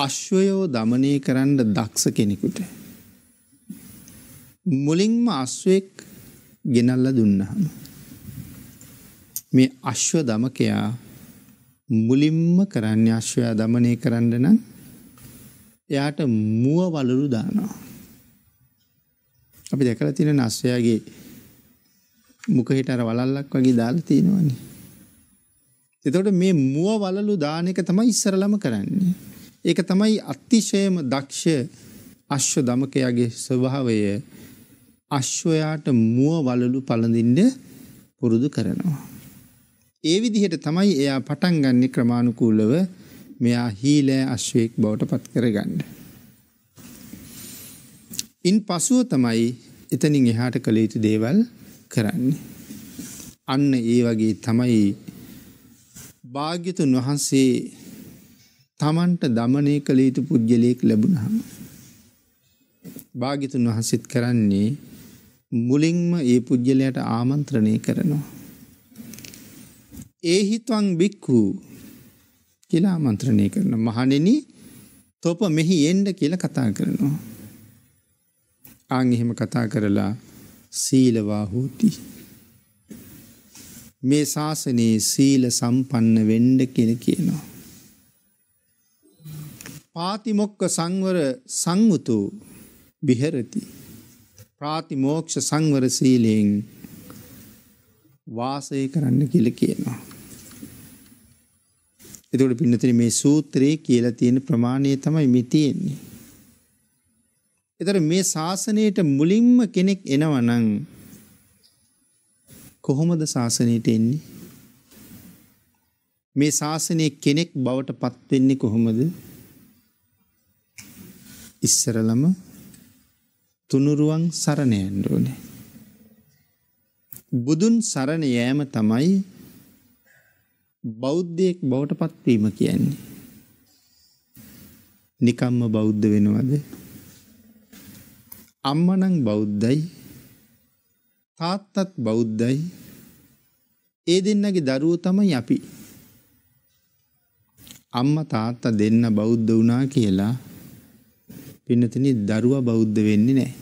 අශ්වයෝ දමනය කරන්න දක්ෂ කෙනෙකුට. මුලින්ම අස්වෙක් ගෙනල්ල දුන්නහම. මේ අශ්ව දමකයා මුලින්ම කරන්න අශ්වයා දමනය කරන්න නම් එයාට මුව වලරු දානවා. අපි දැකල තින අස්වයාගේ මුකහිට අර වලල්ලක් වගේ දාලා තියෙනවනේ. එතකොට මේ මුව වලලු දාන එක තමයි ඉස්සරලම කරන්නේ. ඒක තමයි අතිශයම දක්ෂ අශ්ව දමකයාගේ ස්වභාවය අශ්වයාට මුව වලලු පළඳින්න පුරුදු කරනවා. ඒ විදිහට තමයි එයා පටන් ගන්න ක්‍රමාණුකූලව මෙයා හීලෑ අශ්වයෙක් බවට පත් කරගන්න. ඉන් පසුව තමයි එතනින් එහාට කළ යුතු දේවල් කරන්නේ. අන්න ඒ වගේ තමයි භාග්‍යතුන් වහන්සේ තමන්ට දමනය කළ යුතු පුද්ගලයෙක් ලැබුණහම. භාගිතුන් වහන්සිත් කරන්නේ මුලින්ම ඒ පුද්ගලයට ආමන්ත්‍රණය කරනවා. ඒ හිත්වන් බික්කු කියලා ආමන්ත්‍රණය කරන මහනෙන තොප මෙහි එන්ඩ කියල කතා කරනවා. ආං එහෙම කතා කරලා සීලවා හෝති. මේ ශාසනයේ සීල සම්පන්න වෙන්ඩ කෙන කියනවා. පාතිමොක්ක සංවර සංවුතු බිහරති. ප්‍රාතිමෝක්ෂ සංවර සීලයෙන් වාසය කරන්න කියල කියනවා. එතුට පින්නතින මේ සූත්‍රයේ කියලා තියෙන ප්‍රමාණය තමයි මිතියෙන්නේ. එතර මේ ශාසනයට මුලින්ම කෙනෙක් එනවනං කොහොමද ශාසනයට එන්නේ මේ ශාසනය කෙනෙක් බවට පත්වෙන්නේ කොහොමද ඉස්සරලම තුනුරුවන් සරණයන්ඩ ඕනේ බුදුන් සරණ යෑම තමයි බෞද්ධයෙක් බවට පත්වීම කියන්නේ නිකම්ම බෞද්ධ වෙනවද අම්මනං බෞද්ධයි තාත්තත් බෞද්ධයි ඒ දෙන්නගේ දරුවෝ තමයි අපි අම්ම තාත්තා දෙන්න බෞද්ධ වුණා කියලා පින්නතිනි දරුවා බෞද්ධ වෙන්නේ නැහැ.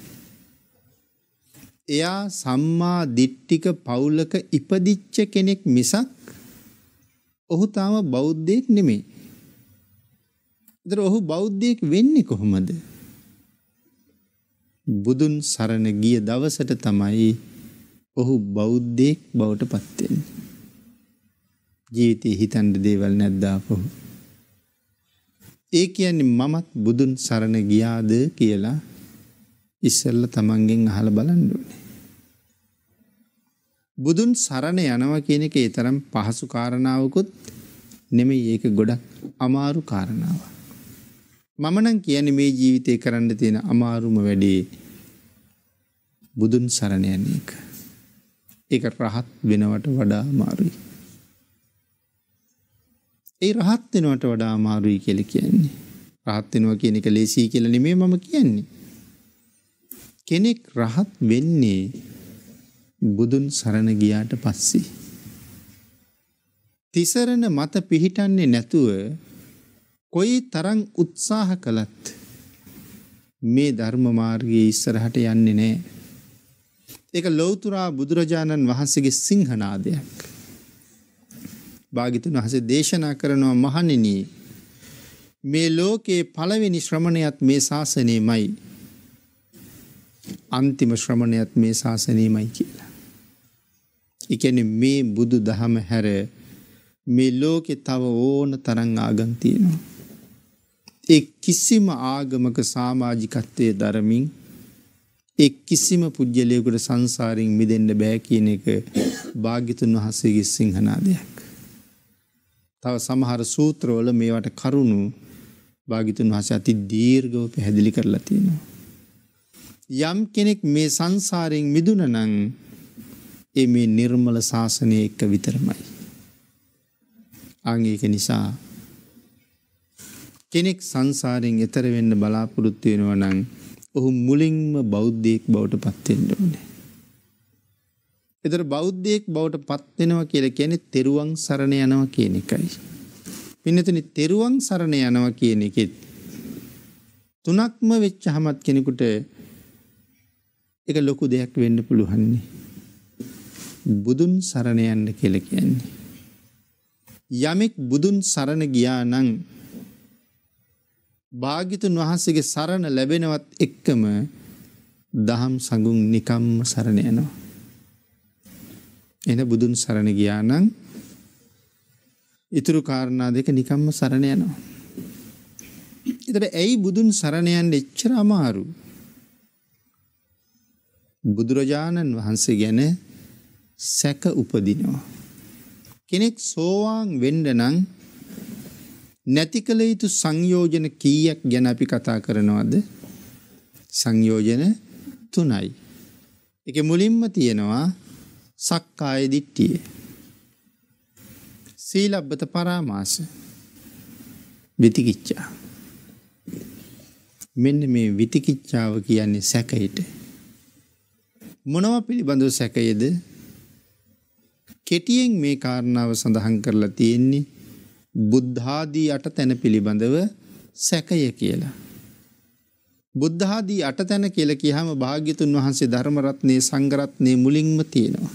එයා සම්මා දිට්ඨික පෞලක ඉපදිච්ච කෙනෙක් මිසක් ඔහු තාම බෞද්ධයෙක් නෙමෙයි. ඒතර ඔහු බෞද්ධයෙක් වෙන්නේ කොහොමද? බුදුන් සරණ ගිය දවසට තමයි ඔහු බෞද්ධයෙක් බවට පත්වෙන්. ජීවිතය හිතන්ඩ දේවල් නැද්දාපොහු. ඒ කියන්නේ මමත් බුදුන් සරණ ගියාද කියලා ඉස්සල්ල තමන්ගෙන් අහල බලන්නුනේ. බුදුන් සරණ යනව කියන එක ඒ තරම් පහසු කාරණාවකුත් නෙම ඒක ගොඩක් අමාරු කාරණාව. මමනං කියන මේ ජීවිතය කරන්න තියෙන අමාරුම වැඩේ බුදුන් සරණයන්නේ එක. ඒක රහත් වෙනවට වඩා මාරුයි. ඒ රහත් වෙනවට වඩා මාරුයි කියල කියන්නේ. රහත් වෙනවා කියන එක ලේසී කියලා නෙමෙයි මම කියන්නේ. කෙනෙක් රහත් වෙන්නේ බුදුන් සරණ ගියාට පස්සේ. තිසරණ මත පිහිටන්නේ නැතුව කොයි තරං උත්සාහ කළත් මේ ධර්ම මාර්ගයේ ඉස්සරහට යන්නේ නෑ. ඒක ලෝතුරා බුදුරජාණන් වහන්සේගේ සිංහනාදයක්. භාගිතුන් වහසේ දේශනා කරනවා මහනිනී. මේ ලෝකයේ පළවෙනි ශ්‍රමණයත් මේ ශාසනයමයි. අන්තිම ශ්‍රමණයත් මේ ශාසනයමයි කියලා. එකන මේ බුදු දහම හැර මේ ලෝකෙ තව ඕන තරං ආගන්තියනවා. ඒ කිසිම ආගමක සාමාජිකත්වය දරමින් ඒ කිසිම පුද්ගලයකුට සංසාරින් මිදෙන්න බෑ කියන එක භාග්‍යතුන් වහන්සේගේ සිංහනාදයක්. තව සමහර සූත්‍රවල මේවට කරුණු භාගිතුන් වහස අති දීර්ගව පැහැදිලි කරලා තියෙනවා. යම් කෙනෙක් මේ සංසාරයෙන් මිදුනනං ඒ මේ නිර්මල ශාසනය එක්ක විතරමයි. අංඒක නිසා කෙනෙක් සංසාරයෙන් එතර වෙන්න බලාපොරොත්තු වෙනවා නම් ඔහු මුලින්ම බෞද්ධයෙක් බවට පත්වෙන්න ඕනේ. එතර බෞද්ධයෙක් බවට පත්වෙනවා කියල කෙනෙ තෙරුවන් සරණ යනවා කියන එකයි. පින්නතන තෙරුවන් සරණ යනවා කියන එකෙත්. තුනක්ම වෙච්ච හමත් කෙනෙකුට එක ලොකු දෙයක් වෙන්න පුළුවන්නේ. බුදුන් සරණයන්න කෙල කියන්නේ. යමෙක් බුදුන් සරණ ගියා නං භාග්‍යතුන් වහන්සේගේ සරණ ලැබෙනවත් එක්කම දහම් සඟුන් නිකම්ම සරණ යනවා. එන බුදුන් සරණ ගියානං ඉතුරු කාරණා දෙක නිකම්ම සරණ යනවා. එතට ඇයි බුදුන් සරණයන් එච්චර අමාරු. බුදුරජාණන් වහන්සේ ගැන සැක උපදිනවා. කෙනෙක් සෝවාන් වෙන්ඩනං නැති කළ යුතු සංයෝජන කීයක් ගැන අපි කතා කරනවද සංයෝජන තුනයි. එක මුලින්ම තියෙනවා සක්කාය දිට්ටිය. සීලබ්බත පරාමාස විතිකිච්චා. මෙන්න මේ විතිකිච්චාව කියන්නේ සැකයට. මොනව පිළිබඳව සැකයේද කෙටියෙන් මේ කාරණාව සඳහන් කරලා තියෙන්නේ බුද්ධාදී යට තැන පිළිබඳව සැකය කියලා. බුද්ධාදී යට තැන කියල කියහම භාග්‍යතුන් වහන්සේ ධර්මරත්නය සංගරත්නය මුලින්ම තියෙනවා.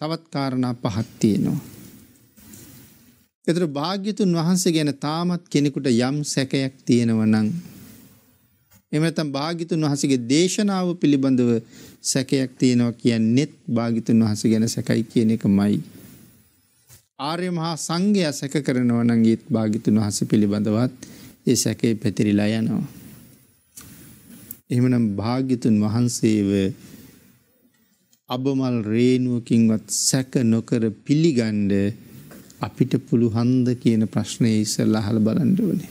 තවත් කාරණා පහත් තියෙනවා. එතර භාග්‍යතුන් වහන්සේ ගැන තාමත් කෙනෙකුට යම් සැකයක් තියෙනවනං. එමතම් භාගිතුන් වහසගේ දේශනාව පිළිබඳව සැකයක් තියෙනවා කියන්නෙත් භාගිතුන් වහස ගැන සැකයි කියන එක මයි. ආර්ය මහා සංඝය සැක කරනවා නම් ඒත් භාගිතුන් වහන්සේ පිළිබඳවත් ඒ සැකේ පැතිරිලා යනවා. එහෙමනම් භාග්‍යතුන් වහන්සේව අබමල් රේනුවකින්වත් සැක නොකර පිළිගන්ඩ අපිට පුළුහන්ද කියන ප්‍රශ්නය ඉස්සල් අහල බලන්ඩ වනේ.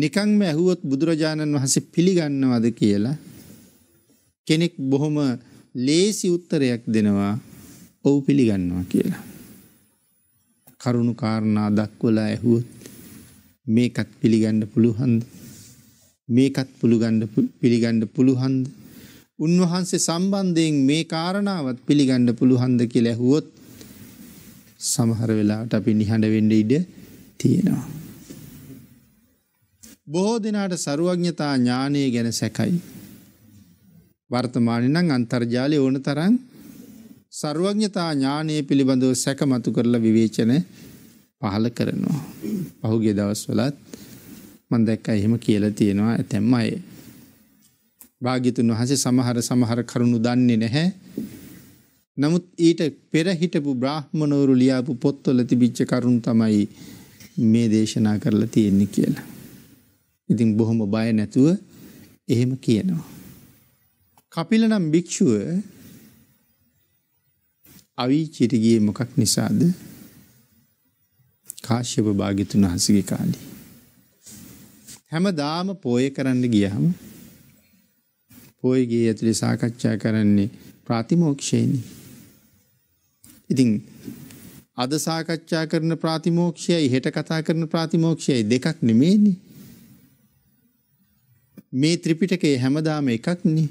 නිකංම ඇහුවොත් බුදුරජාණන් වහසේ පිළිගන්නවද කියලා කෙනෙක් බොහොම ලේසි උත්තරයක් දෙනවා ඔවු පිළිගන්නවා කියලා. කරුණු කාරණා දක්වලා ඇහුවොත් මේකත් පිළිගණ්ඩ පුළුහන්ද. මේකත් පුළුගණ්ඩ පිළිගණ්ඩ පුළුහන්ද. උන්වහන්සේ සම්බන්ධයෙන් මේ කාරණාවත් පිළිගණ්ඩ පුළුහන්ද කියලා ඇහුවොත් සමහර වෙලාට අපි නිහඬ වෙන්ඩ ඉඩ තියෙනවා. බොහෝ දෙනාට සරුවඥතා ඥානය ගැන සැකයි. වර්තමානනං අන්තර්ජාලය ඕන තරන් සරුවඥතා ඥානය පිළිබඳව සැකමතු කරලා විවේචන පහල කරනවා. පහුගේ දවස්වලත් මන්දැක්ක එහෙම කියලා තියෙනවා ඇතැම් අය. භාගිතුන් වහසේ සමහර සමහර කරුණු දන්නේ නැහැ. නමුත් ඊට පෙරහිටපු බ්‍රහ්මණෝරු ලියාපු පොත්වල තිබිච්ච කරුණු තමයි මේ දේශනා කරලා තියෙන්නේ කියලා. ඉතින් බොහොම බය නැතුව එහෙම කියනවා. කපිලනම් භික්‍ෂුව අවීචයට ගිය මොකක් නිසාද කාශ්‍යප භාගිතුන හසගේ කාලි. හැම දාම පෝය කරන්න ගියහම පෝයගේ ඇතුළි සාකච්ඡා කරන්නේ ප්‍රාතිමෝක්ෂයනි. ඉතිං අද සාකච්ඡා කරන ප්‍රාතිමෝක්ෂයයි හෙට කතා කරන ප්‍රාතිමෝක්ෂයයි දෙකක් නෙමේනි. මේ ත්‍රිපිටකේ හැමදාම එකක්නි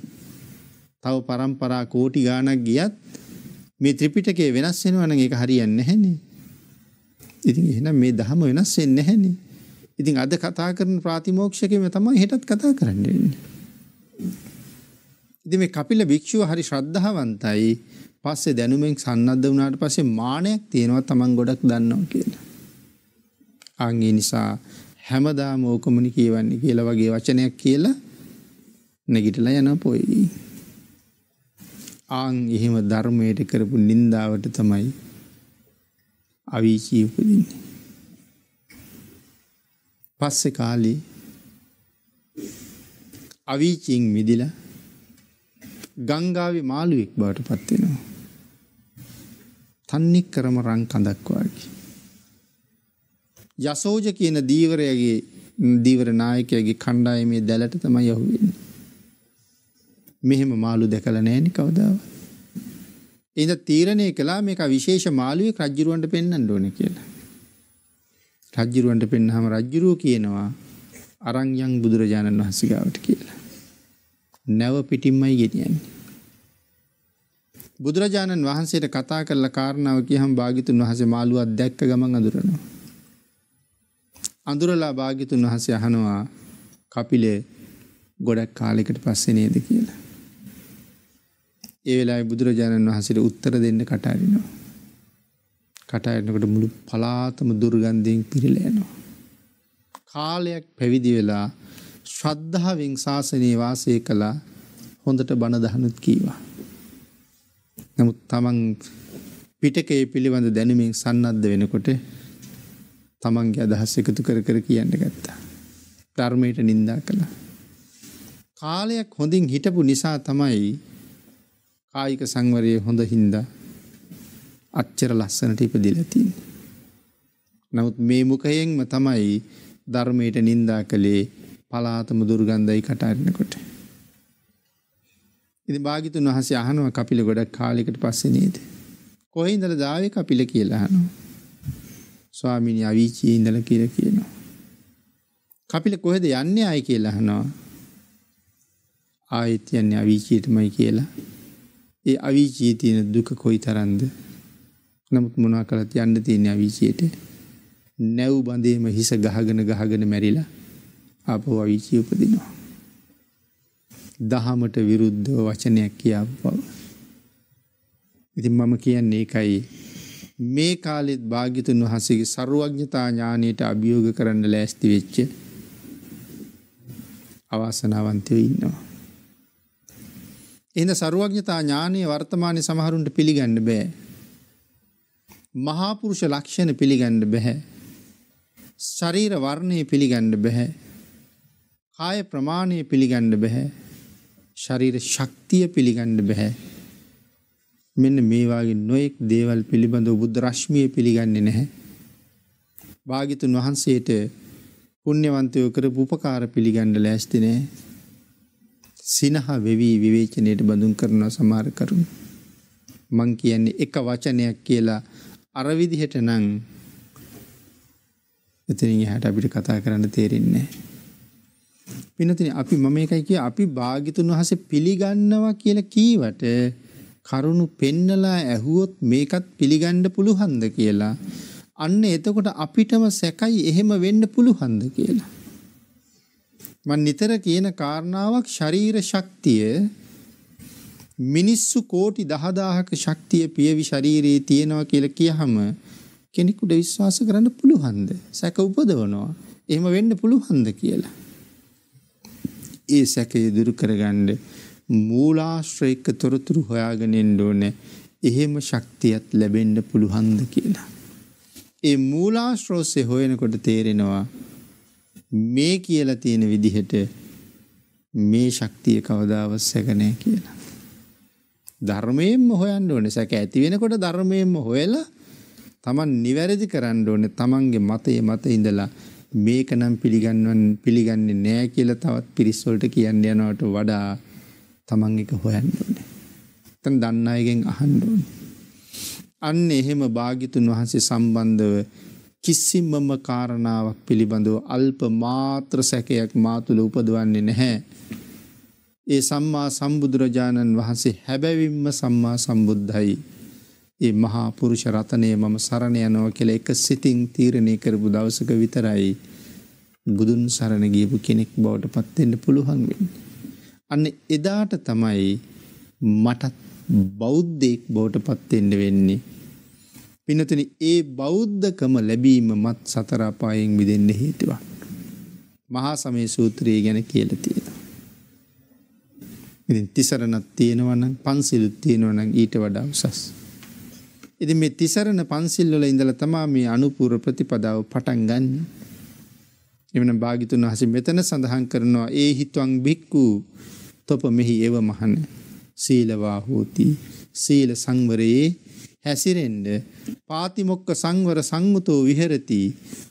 තව පරම්පරා කෝටි ගානක් ගියත් මේ ත්‍රිපිටකේ වෙනස් වෙනවා නම් ඒක හරියන්නේ නැහනේ. ඉතින් එහෙනම් මේ ධහම වෙනස් වෙන්නේ නැහනේ. ඉතින් අද කතා කරන ප්‍රාතිමෝක්ෂකෙම තමයි හෙටත් කතා කරන්න වෙන්නේ. ඉතින් මේ කපිල භික්ෂුව හරි ශ්‍රද්ධාවන්තයි. පස්සේ දැනුමෙන් සන්නද්ධ වුණාට පස්සේ මානයක් තියෙනවා Taman ගොඩක් දන්නවා කියලා. ආන් ඒ නිසා හැමදාම ඕකමනි කියවන්නේ කියලා වගේ වචනයක් කියලා නැගිටලා යනවා පොයි. ආං එහෙම ධර්මයට කරපු නින්දාවට තමයි අවීචී උපදින්නේ. පස්සෙ කාලේ අවීචීන් මිදිල ගංගාව මාළුවෙක් බවට පත්වෙනවා. තන්නෙක් කරම රං කඳක්වාගේ. යසෝජ කියන දීවරයගේ දීවර නායකයගේ කණ්ඩායමේ දැලට තම යහුවෙන්නේ. මෙහෙම මාළු දැකලා නැහෙනි කවදාවත්. ඉඳ තීරණය කළා මේක විශේෂ මාළුවෙක් රජ්ජුරුවන්ට පෙන්වන්න ඕනේ කියලා. රජ්ජුරුවන්ට පෙන්වහම රජ්ජුරුව කියනවා අරන් යන් බුදුරජාණන් වහන්සේ ගාවට කියලා. නැව පිටින්මයි ගෙනියන්නේ. බුදුරජාණන් වහන්සේට කතා කරලා කාරණාව කියහම භාග්‍යතුන් වහන්සේ මාළුවක් දැක්ක ගමන් අඳුරනවා. අඳුරලා භාග්‍යතුන් වහන්සේ අහනවා කපිලේ ගොඩක් කාලෙකට පස්සේ නේද කියලා. ඒ වෙලායි බුදුරජාණන් වහසට උත්තර දෙන්න කටාරිනවා. කටයනකට මුළු පලාතම දුර්ගන්ධයෙන් පිරිලෑනවා. කාලයක් පැවිදි වෙලා ශ්‍රද්ධාවෙන් ශාසනයේ වාසය කළා හොඳට බණදහනුත් කීවා. නමුත් තමන් පිටකේ පිළිබඳ දැනුමින් සන්නද්ධ වෙනකොට තමන්ගේ අදහස් එකතු කර කර කියන්න ගත්තා. ධර්මයට නින්දා කළ. කාලයක් හොඳින් හිටපු නිසා තමයි කායික සංවරය හොඳ හින්ද අච්චර ලස්සනට ඉපදිලතින්. නමුත් මේ මුකයෙන්ම තමයි ධර්මයට නින්දා කළේ පලාතම දුර්ගන්ධයි කටාරනකොට. ඉති භාගිතුන් වහස අහනුව කපිල ගොඩක් කාලෙකට පස්සනේද. කොහින්දල දාවේ කපිල කියලාහනු. ස්වාමිනි අවිචී ඉඳල කියර කියනවා. කපිල කොහෙද යන්නේ අය කියලාහනවා ආයත්‍යන්නේ අවිචීටමයි කියලා ඒ අවිචී තියෙන දුක කොයි තරන්ද නමුත් මොනා කළත් යන්න තියෙන අවිචයට නැව් බඳේම හිස ගහගෙන ගහගෙන මැරිලා අපෝ අවිචී උපදිනවා. දහමට විරුද්ධ වචනයක් කියාව බව. ඉතින් මම කියන්නේ එකයි මේ කාලෙත් භාගිතුන් වහසගේ සරුවඥතා ඥානයට අභියෝග කරන්න ලෑස්ති වෙච්ච අවාසනාවන්තයෝ ඉන්නවා. එන සරුවඥතා ඥානය වර්තමානය සමහරුන්ට පිළිගන්න බෑ. මහාපුරුෂ ලක්ෂණ පිළිගණ්ඩ බැහැ. ශරීර වර්ණය පිළිගණ්ඩ බැහැ. කාය ප්‍රමාණය පිළිගණ්ඩ බැහැ. ශරීර ශක්තිය පිළිගණ්ඩ බැහැ. මෙන්න මේවාගේ නොයෙක් දේවල් පිළිබඳ බුද්ධ රශ්මිය පිළිගන්නේ නැහැ. භාගිතුන් වහන්සේට පුුණ්‍යවන්තයෝ කර උපකාර පිළිගණ්ඩ ලෑස්තිනෑ. සිනහා වෙවී විවේචනයට බඳුන් කරනවා සමහර කරුණු. මං කියන්නේ එක වචනයක් කියලා අරවිදිහට නං එතිනින් හැට අපිට කතා කරන්න තේරෙන්නේ. පිනතින අපි මම එකයි කිය අපි භාගිතුන් වහස පිළිගන්නවා කියල කීවට කරුණු පෙන්නලා ඇහුවොත් මේකත් පිළිගණ්ඩ පුළුහන්ද කියලා. අන්න එතකොට අපිටම සැකයි එහෙම වෙන්න පුළුහන්ද කියලා. මම නිතර කියන කාරණාවක් ශරීර ශක්තිය මිනිස්සු කෝටි 10000ක ශක්තිය පියවි ශරීරයේ තියෙනවා කියලා කියහම කෙනෙකුට විශ්වාස කරන්න පුළුවන්ද? සැක උපදවනවා. එහෙම වෙන්න පුළුවන්ද කියලා. ඒ සැකය දුරු කරගන්න මූලාශ්‍රයක තොරතුරු හොයාගෙන ඉන්න ඕනේ. එහෙම ශක්තියක් ලැබෙන්න පුළුවන්ද කියලා. ඒ මූලාශ්‍රෝස්සේ හොයනකොට තේරෙනවා මේ කියලා තියෙන විදිහට මේ ශක්තිය කවදාවත් සැකනෑ කියලා. ධර්මයෙන්ම හොයන්න ඕන සැක ඇති වෙනකොට ධර්මයෙන්ම හොයලා තමන් නිවැරදි කරන්න ඕන තමන්ගේ මතයේ මත ඉඳලා මේක නම් පිළිගන්වන් පිළිගන්නේ නෑ කියලා තවත් පිරිස්සොල්ට කියන්න යනවට වඩා තමන් එක හොයන්න ඕන. තන් දන්න අයගෙන් අහන්න ඕන. අන්න එහෙම භාගිතුන් වහන්සේ සම්බන්ධව කිසිමම කාරණාවක් පිළිබඳව අල්ප මාත්‍ර සැකයක් මාතුළ උපදවන්නේ නැහැ. ඒ සම්මා සම්බුදුරජාණන් වහන්සේ හැබැවිම්ම සම්මා සම්බුද්ධයි. ඒ මහා පුරුෂ රතනය මම සරණ යනව කෙළ එක සිතිං තීරණය කරපු දවසක විතරයි. බුදුන් සරණ ගියපු කෙනෙක් බවට පත්වෙන්න පුළුවන් වෙන්න. අන්න එදාට තමයි මටත් බෞද්ධයෙක් බෝට පත්වෙන්න වෙන්නේ පින්නතුනි ඒ බෞද්ධකම ලැබීම මත් සතර අපායෙන් මිදෙන්න හේතුවක්. මහා සමය සූත්‍රය ගැන කියලා තියෙනවා. ඉතින් තිසරණක් තියෙනවා නම් පන්සිලුත් තියෙනවා නම් ඊට වඩා උසස්. ඉතින් මේ තිසරණ පන්සිල් වල ඉඳලා තමයි මේ අනුපූර ප්‍රතිපදාව පටන් ගන්න. එවන භාගිතුන් වහන්සේ මෙතන සඳහන් කරනවා ඒ හිතවං භික්ඛු තොප මෙහි එව මහන සීලවා හෝති සීල සංවරයේ හැසිරෙන්න පාතිමොක්ක සංවර සංගතෝ විහෙරති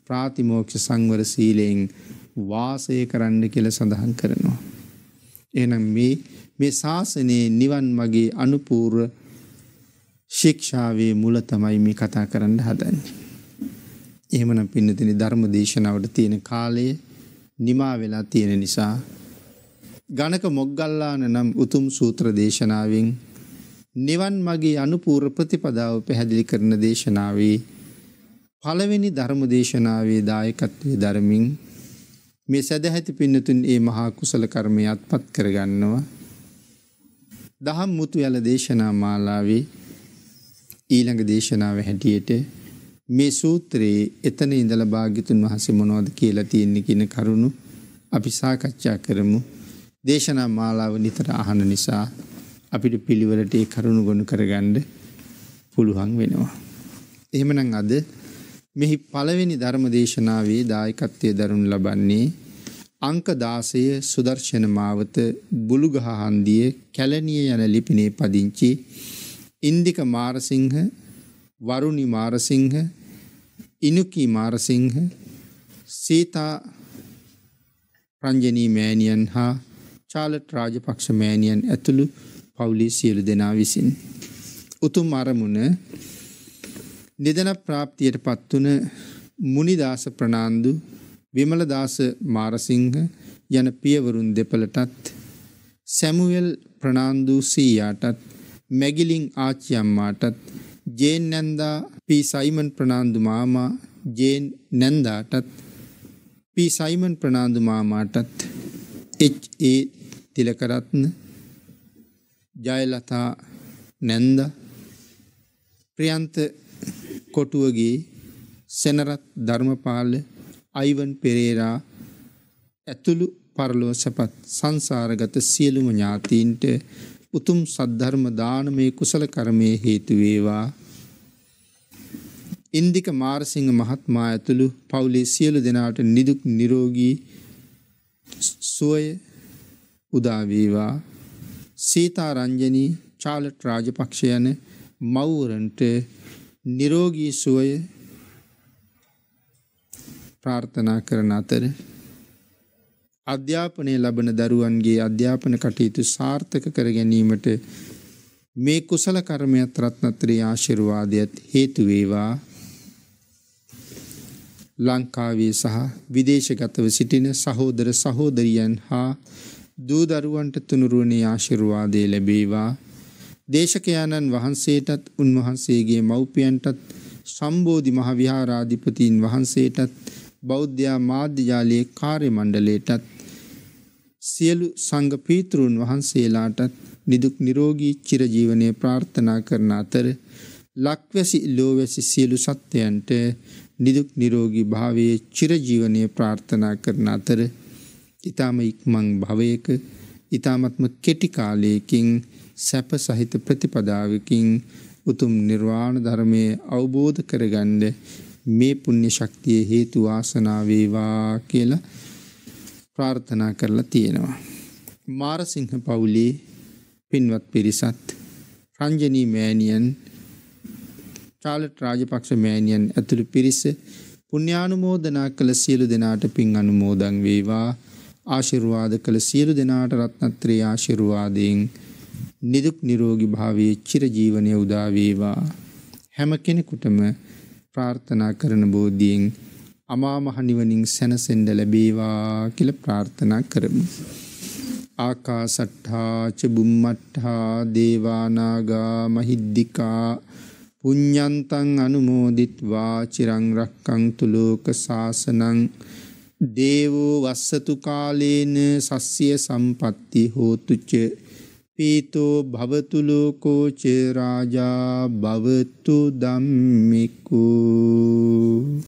ප්‍රාතිමෝක්ෂ සංවර සීලයෙන් වාසය කරන්න කියල සඳහන් කරනවා. එනම් මේ මේ ශාසනයේ නිවන් මගේ අනුපූර්ව ශික්ෂාවේ මුල තමයි මේ කතා කරන්න හදන්නේ. එහෙමනම් පින්නතිනි ධර්ම දේශනාවට තියෙන කාලය නිමා වෙලා තියෙන නිසා ගණක මොග්ගල්ලාන නම් උතුම් සූත්‍ර දේශනාවෙන් නිවන් මගේ අනුපූර ප්‍රතිපදාව පැහැදිලි කරන දේශනාවේ පළවෙනි ධර්ම දේශනාවේ දායකත්වය ධර්මින් මේ සැදැහැති පින්නතුන් ඒ මහා කුසල කර්මය අත්පත් කරගන්නවා. දහම් මුතු යල දේශනා මාලාවේ ඊළඟ දේශනාව හැටියට මේ සූත්‍රයේ එතන ඉඳල භාගිතුන් වහස මොනෝද කියලා තියෙන්නේ කියන කරුණු අපි සාකච්ඡා කරමු දේශනා මාලාව නිතර අහන නිසා අපිට පිළිවලට ඒ කරුණු ගොුණු කරගණ්ඩ පුළුවන් වෙනවා. එහෙමනං අද මෙහි පළවෙනි ධර්ම දේශනාවේ දායකත්වය දරුණු ලබන්නේ අංක දාසය සුදර්ශන මාවත බුළුගහහන්දිය කැලනිය යන ලිපිනේ පදිංචි ඉන්දික මාරසිංහ වරුණි මාරසිංහ ඉනුකී මාරසිංහ සීතා රංජනී මෑනියන් හා චාලට් රාජපක්ෂ මෑනියන් ඇතුළු පවුලේ සියලු දෙනා විසින්. උතුම් අරමුණ නිදන ප්‍රාප්තියට පත්වන මුනිදාස ප්‍රනාන්දු විමලදාස මාරසිංහ යන පියවරුන් දෙපළටත් සැමුවල් ප්‍රනාන්දු සීයාටත් මැගිලිං ආච්චියම්මාටත් ජේන් නැන්දා පී සයිමන් ප්‍රනාන්දු මාමා ජේන් නැන්දාටත් පී සයිමන් ප්‍රනාන්දු මාමාටත් එච් ඒ තිලකරත්න ජයලතා නැන්ද ප්‍රියන්ත කොටුවගේ සෙනරත් ධර්මපාල අයිවන් පෙරේරා ඇතුළු පරලොව සැපත් සංසාරගත සියලුම ඥාතීන්ට උතුම් සද්ධර්ම දානමේ කුසල කර්මය හේතු වේවා. ඉන්දික මාරසිංහ මහත්මයා ඇතුළු පවුලේ සියලු දෙනාට නිදුක් නිරෝගී සුවය උදා වේවා. සීතාරංජනී චාලට් රාජපක්ෂ යන මව්වරන්ට නිරෝගී සුවය ප්‍රාර්ථනා කරන අතර අධ්‍යාපනය ලබන දරුවන්ගේ අධ්‍යාපන කටයුතු සාර්ථක කර ගැනීමට මේ කුසල කර්මයත් රත්නත්‍රී ආශිර්වාදයත් හේතු වේවා ලංකාවේ සහ විදේශගතව සිටින සහෝදර සහෝදරියන් හා දූ දරුවන්ට තුනුරුවනේ ආශිර්වාදය ලැබේවා. දේශකයාණන් වහන්සේටත් උන්වහන්සේගේ මව්පියන්ටත් සම්බෝධි මහවිහාරාධිපතීන් වහන්සේටත් බෞද්ධයා මාධ්‍යජාලයේ කාර්ය මණ්ඩලයටත් සියලු සංඝ පීතෘන් වහන්සේලාටත් නිදුක් නිරෝගී චිරජීවනය ප්‍රාර්ථනා කරන අතර ලක්වැසි ලෝවැසි සියලු සත්‍යයන්ට නිදුක් නිරෝගී භාවයේ චිරජීවනය ප්‍රාර්ථනා කරන අතර ඊටාම ඉක්මන් භවයක ඊටාමත්ම කෙටි කාලයකින් සැප සහිත ප්‍රතිපදාවකින් උතුම් නිර්වාණ ධර්මයේ අවබෝධ කරගන්න මේ පුණ්‍ය ශක්තිය හේතු වාසනා වේවා කියලා ප්‍රාර්ථනා කරලා තියෙනවා. මාරසිංහ පවුලේ පින්වත් පිරිසත් රංජනී මෑණියන් චාලට් රාජපක්ෂ මෑණියන් ඇතුළු පිරිස පුණ්‍යානුමෝදනා කළ සියලු දෙනාට පින් අනුමෝදන් වේවා ආශිර්වාද කළ සියලු දෙනාට රත්නත්‍රේ ආශිර්වාදයෙන් නිදුක් නිරෝගී භාවයේ චිරජීවනයේ උදා වේවා හැම කෙනෙකුටම ප්‍රාර්ථනා කරන බෝධියෙන් අමා මහ නිවනින් සැනසෙන්න ලැබේවා කියලා ප්‍රාර්ථනා කරමු. ආකාසට්ඨා ච බුම්මට්ඨා දේවානාගා මහිද්దికා පුඤ්ඤන්තං අනුමෝදිත්වා චිරං රක්කන්තු ලෝක සාසනං දේවෝ වස්සතු කාලේන සස්්‍යය සම්පත්ති හෝතුච පීතෝ භවතු ලෝකෝච රාජා භවතු ධම්මිකෝ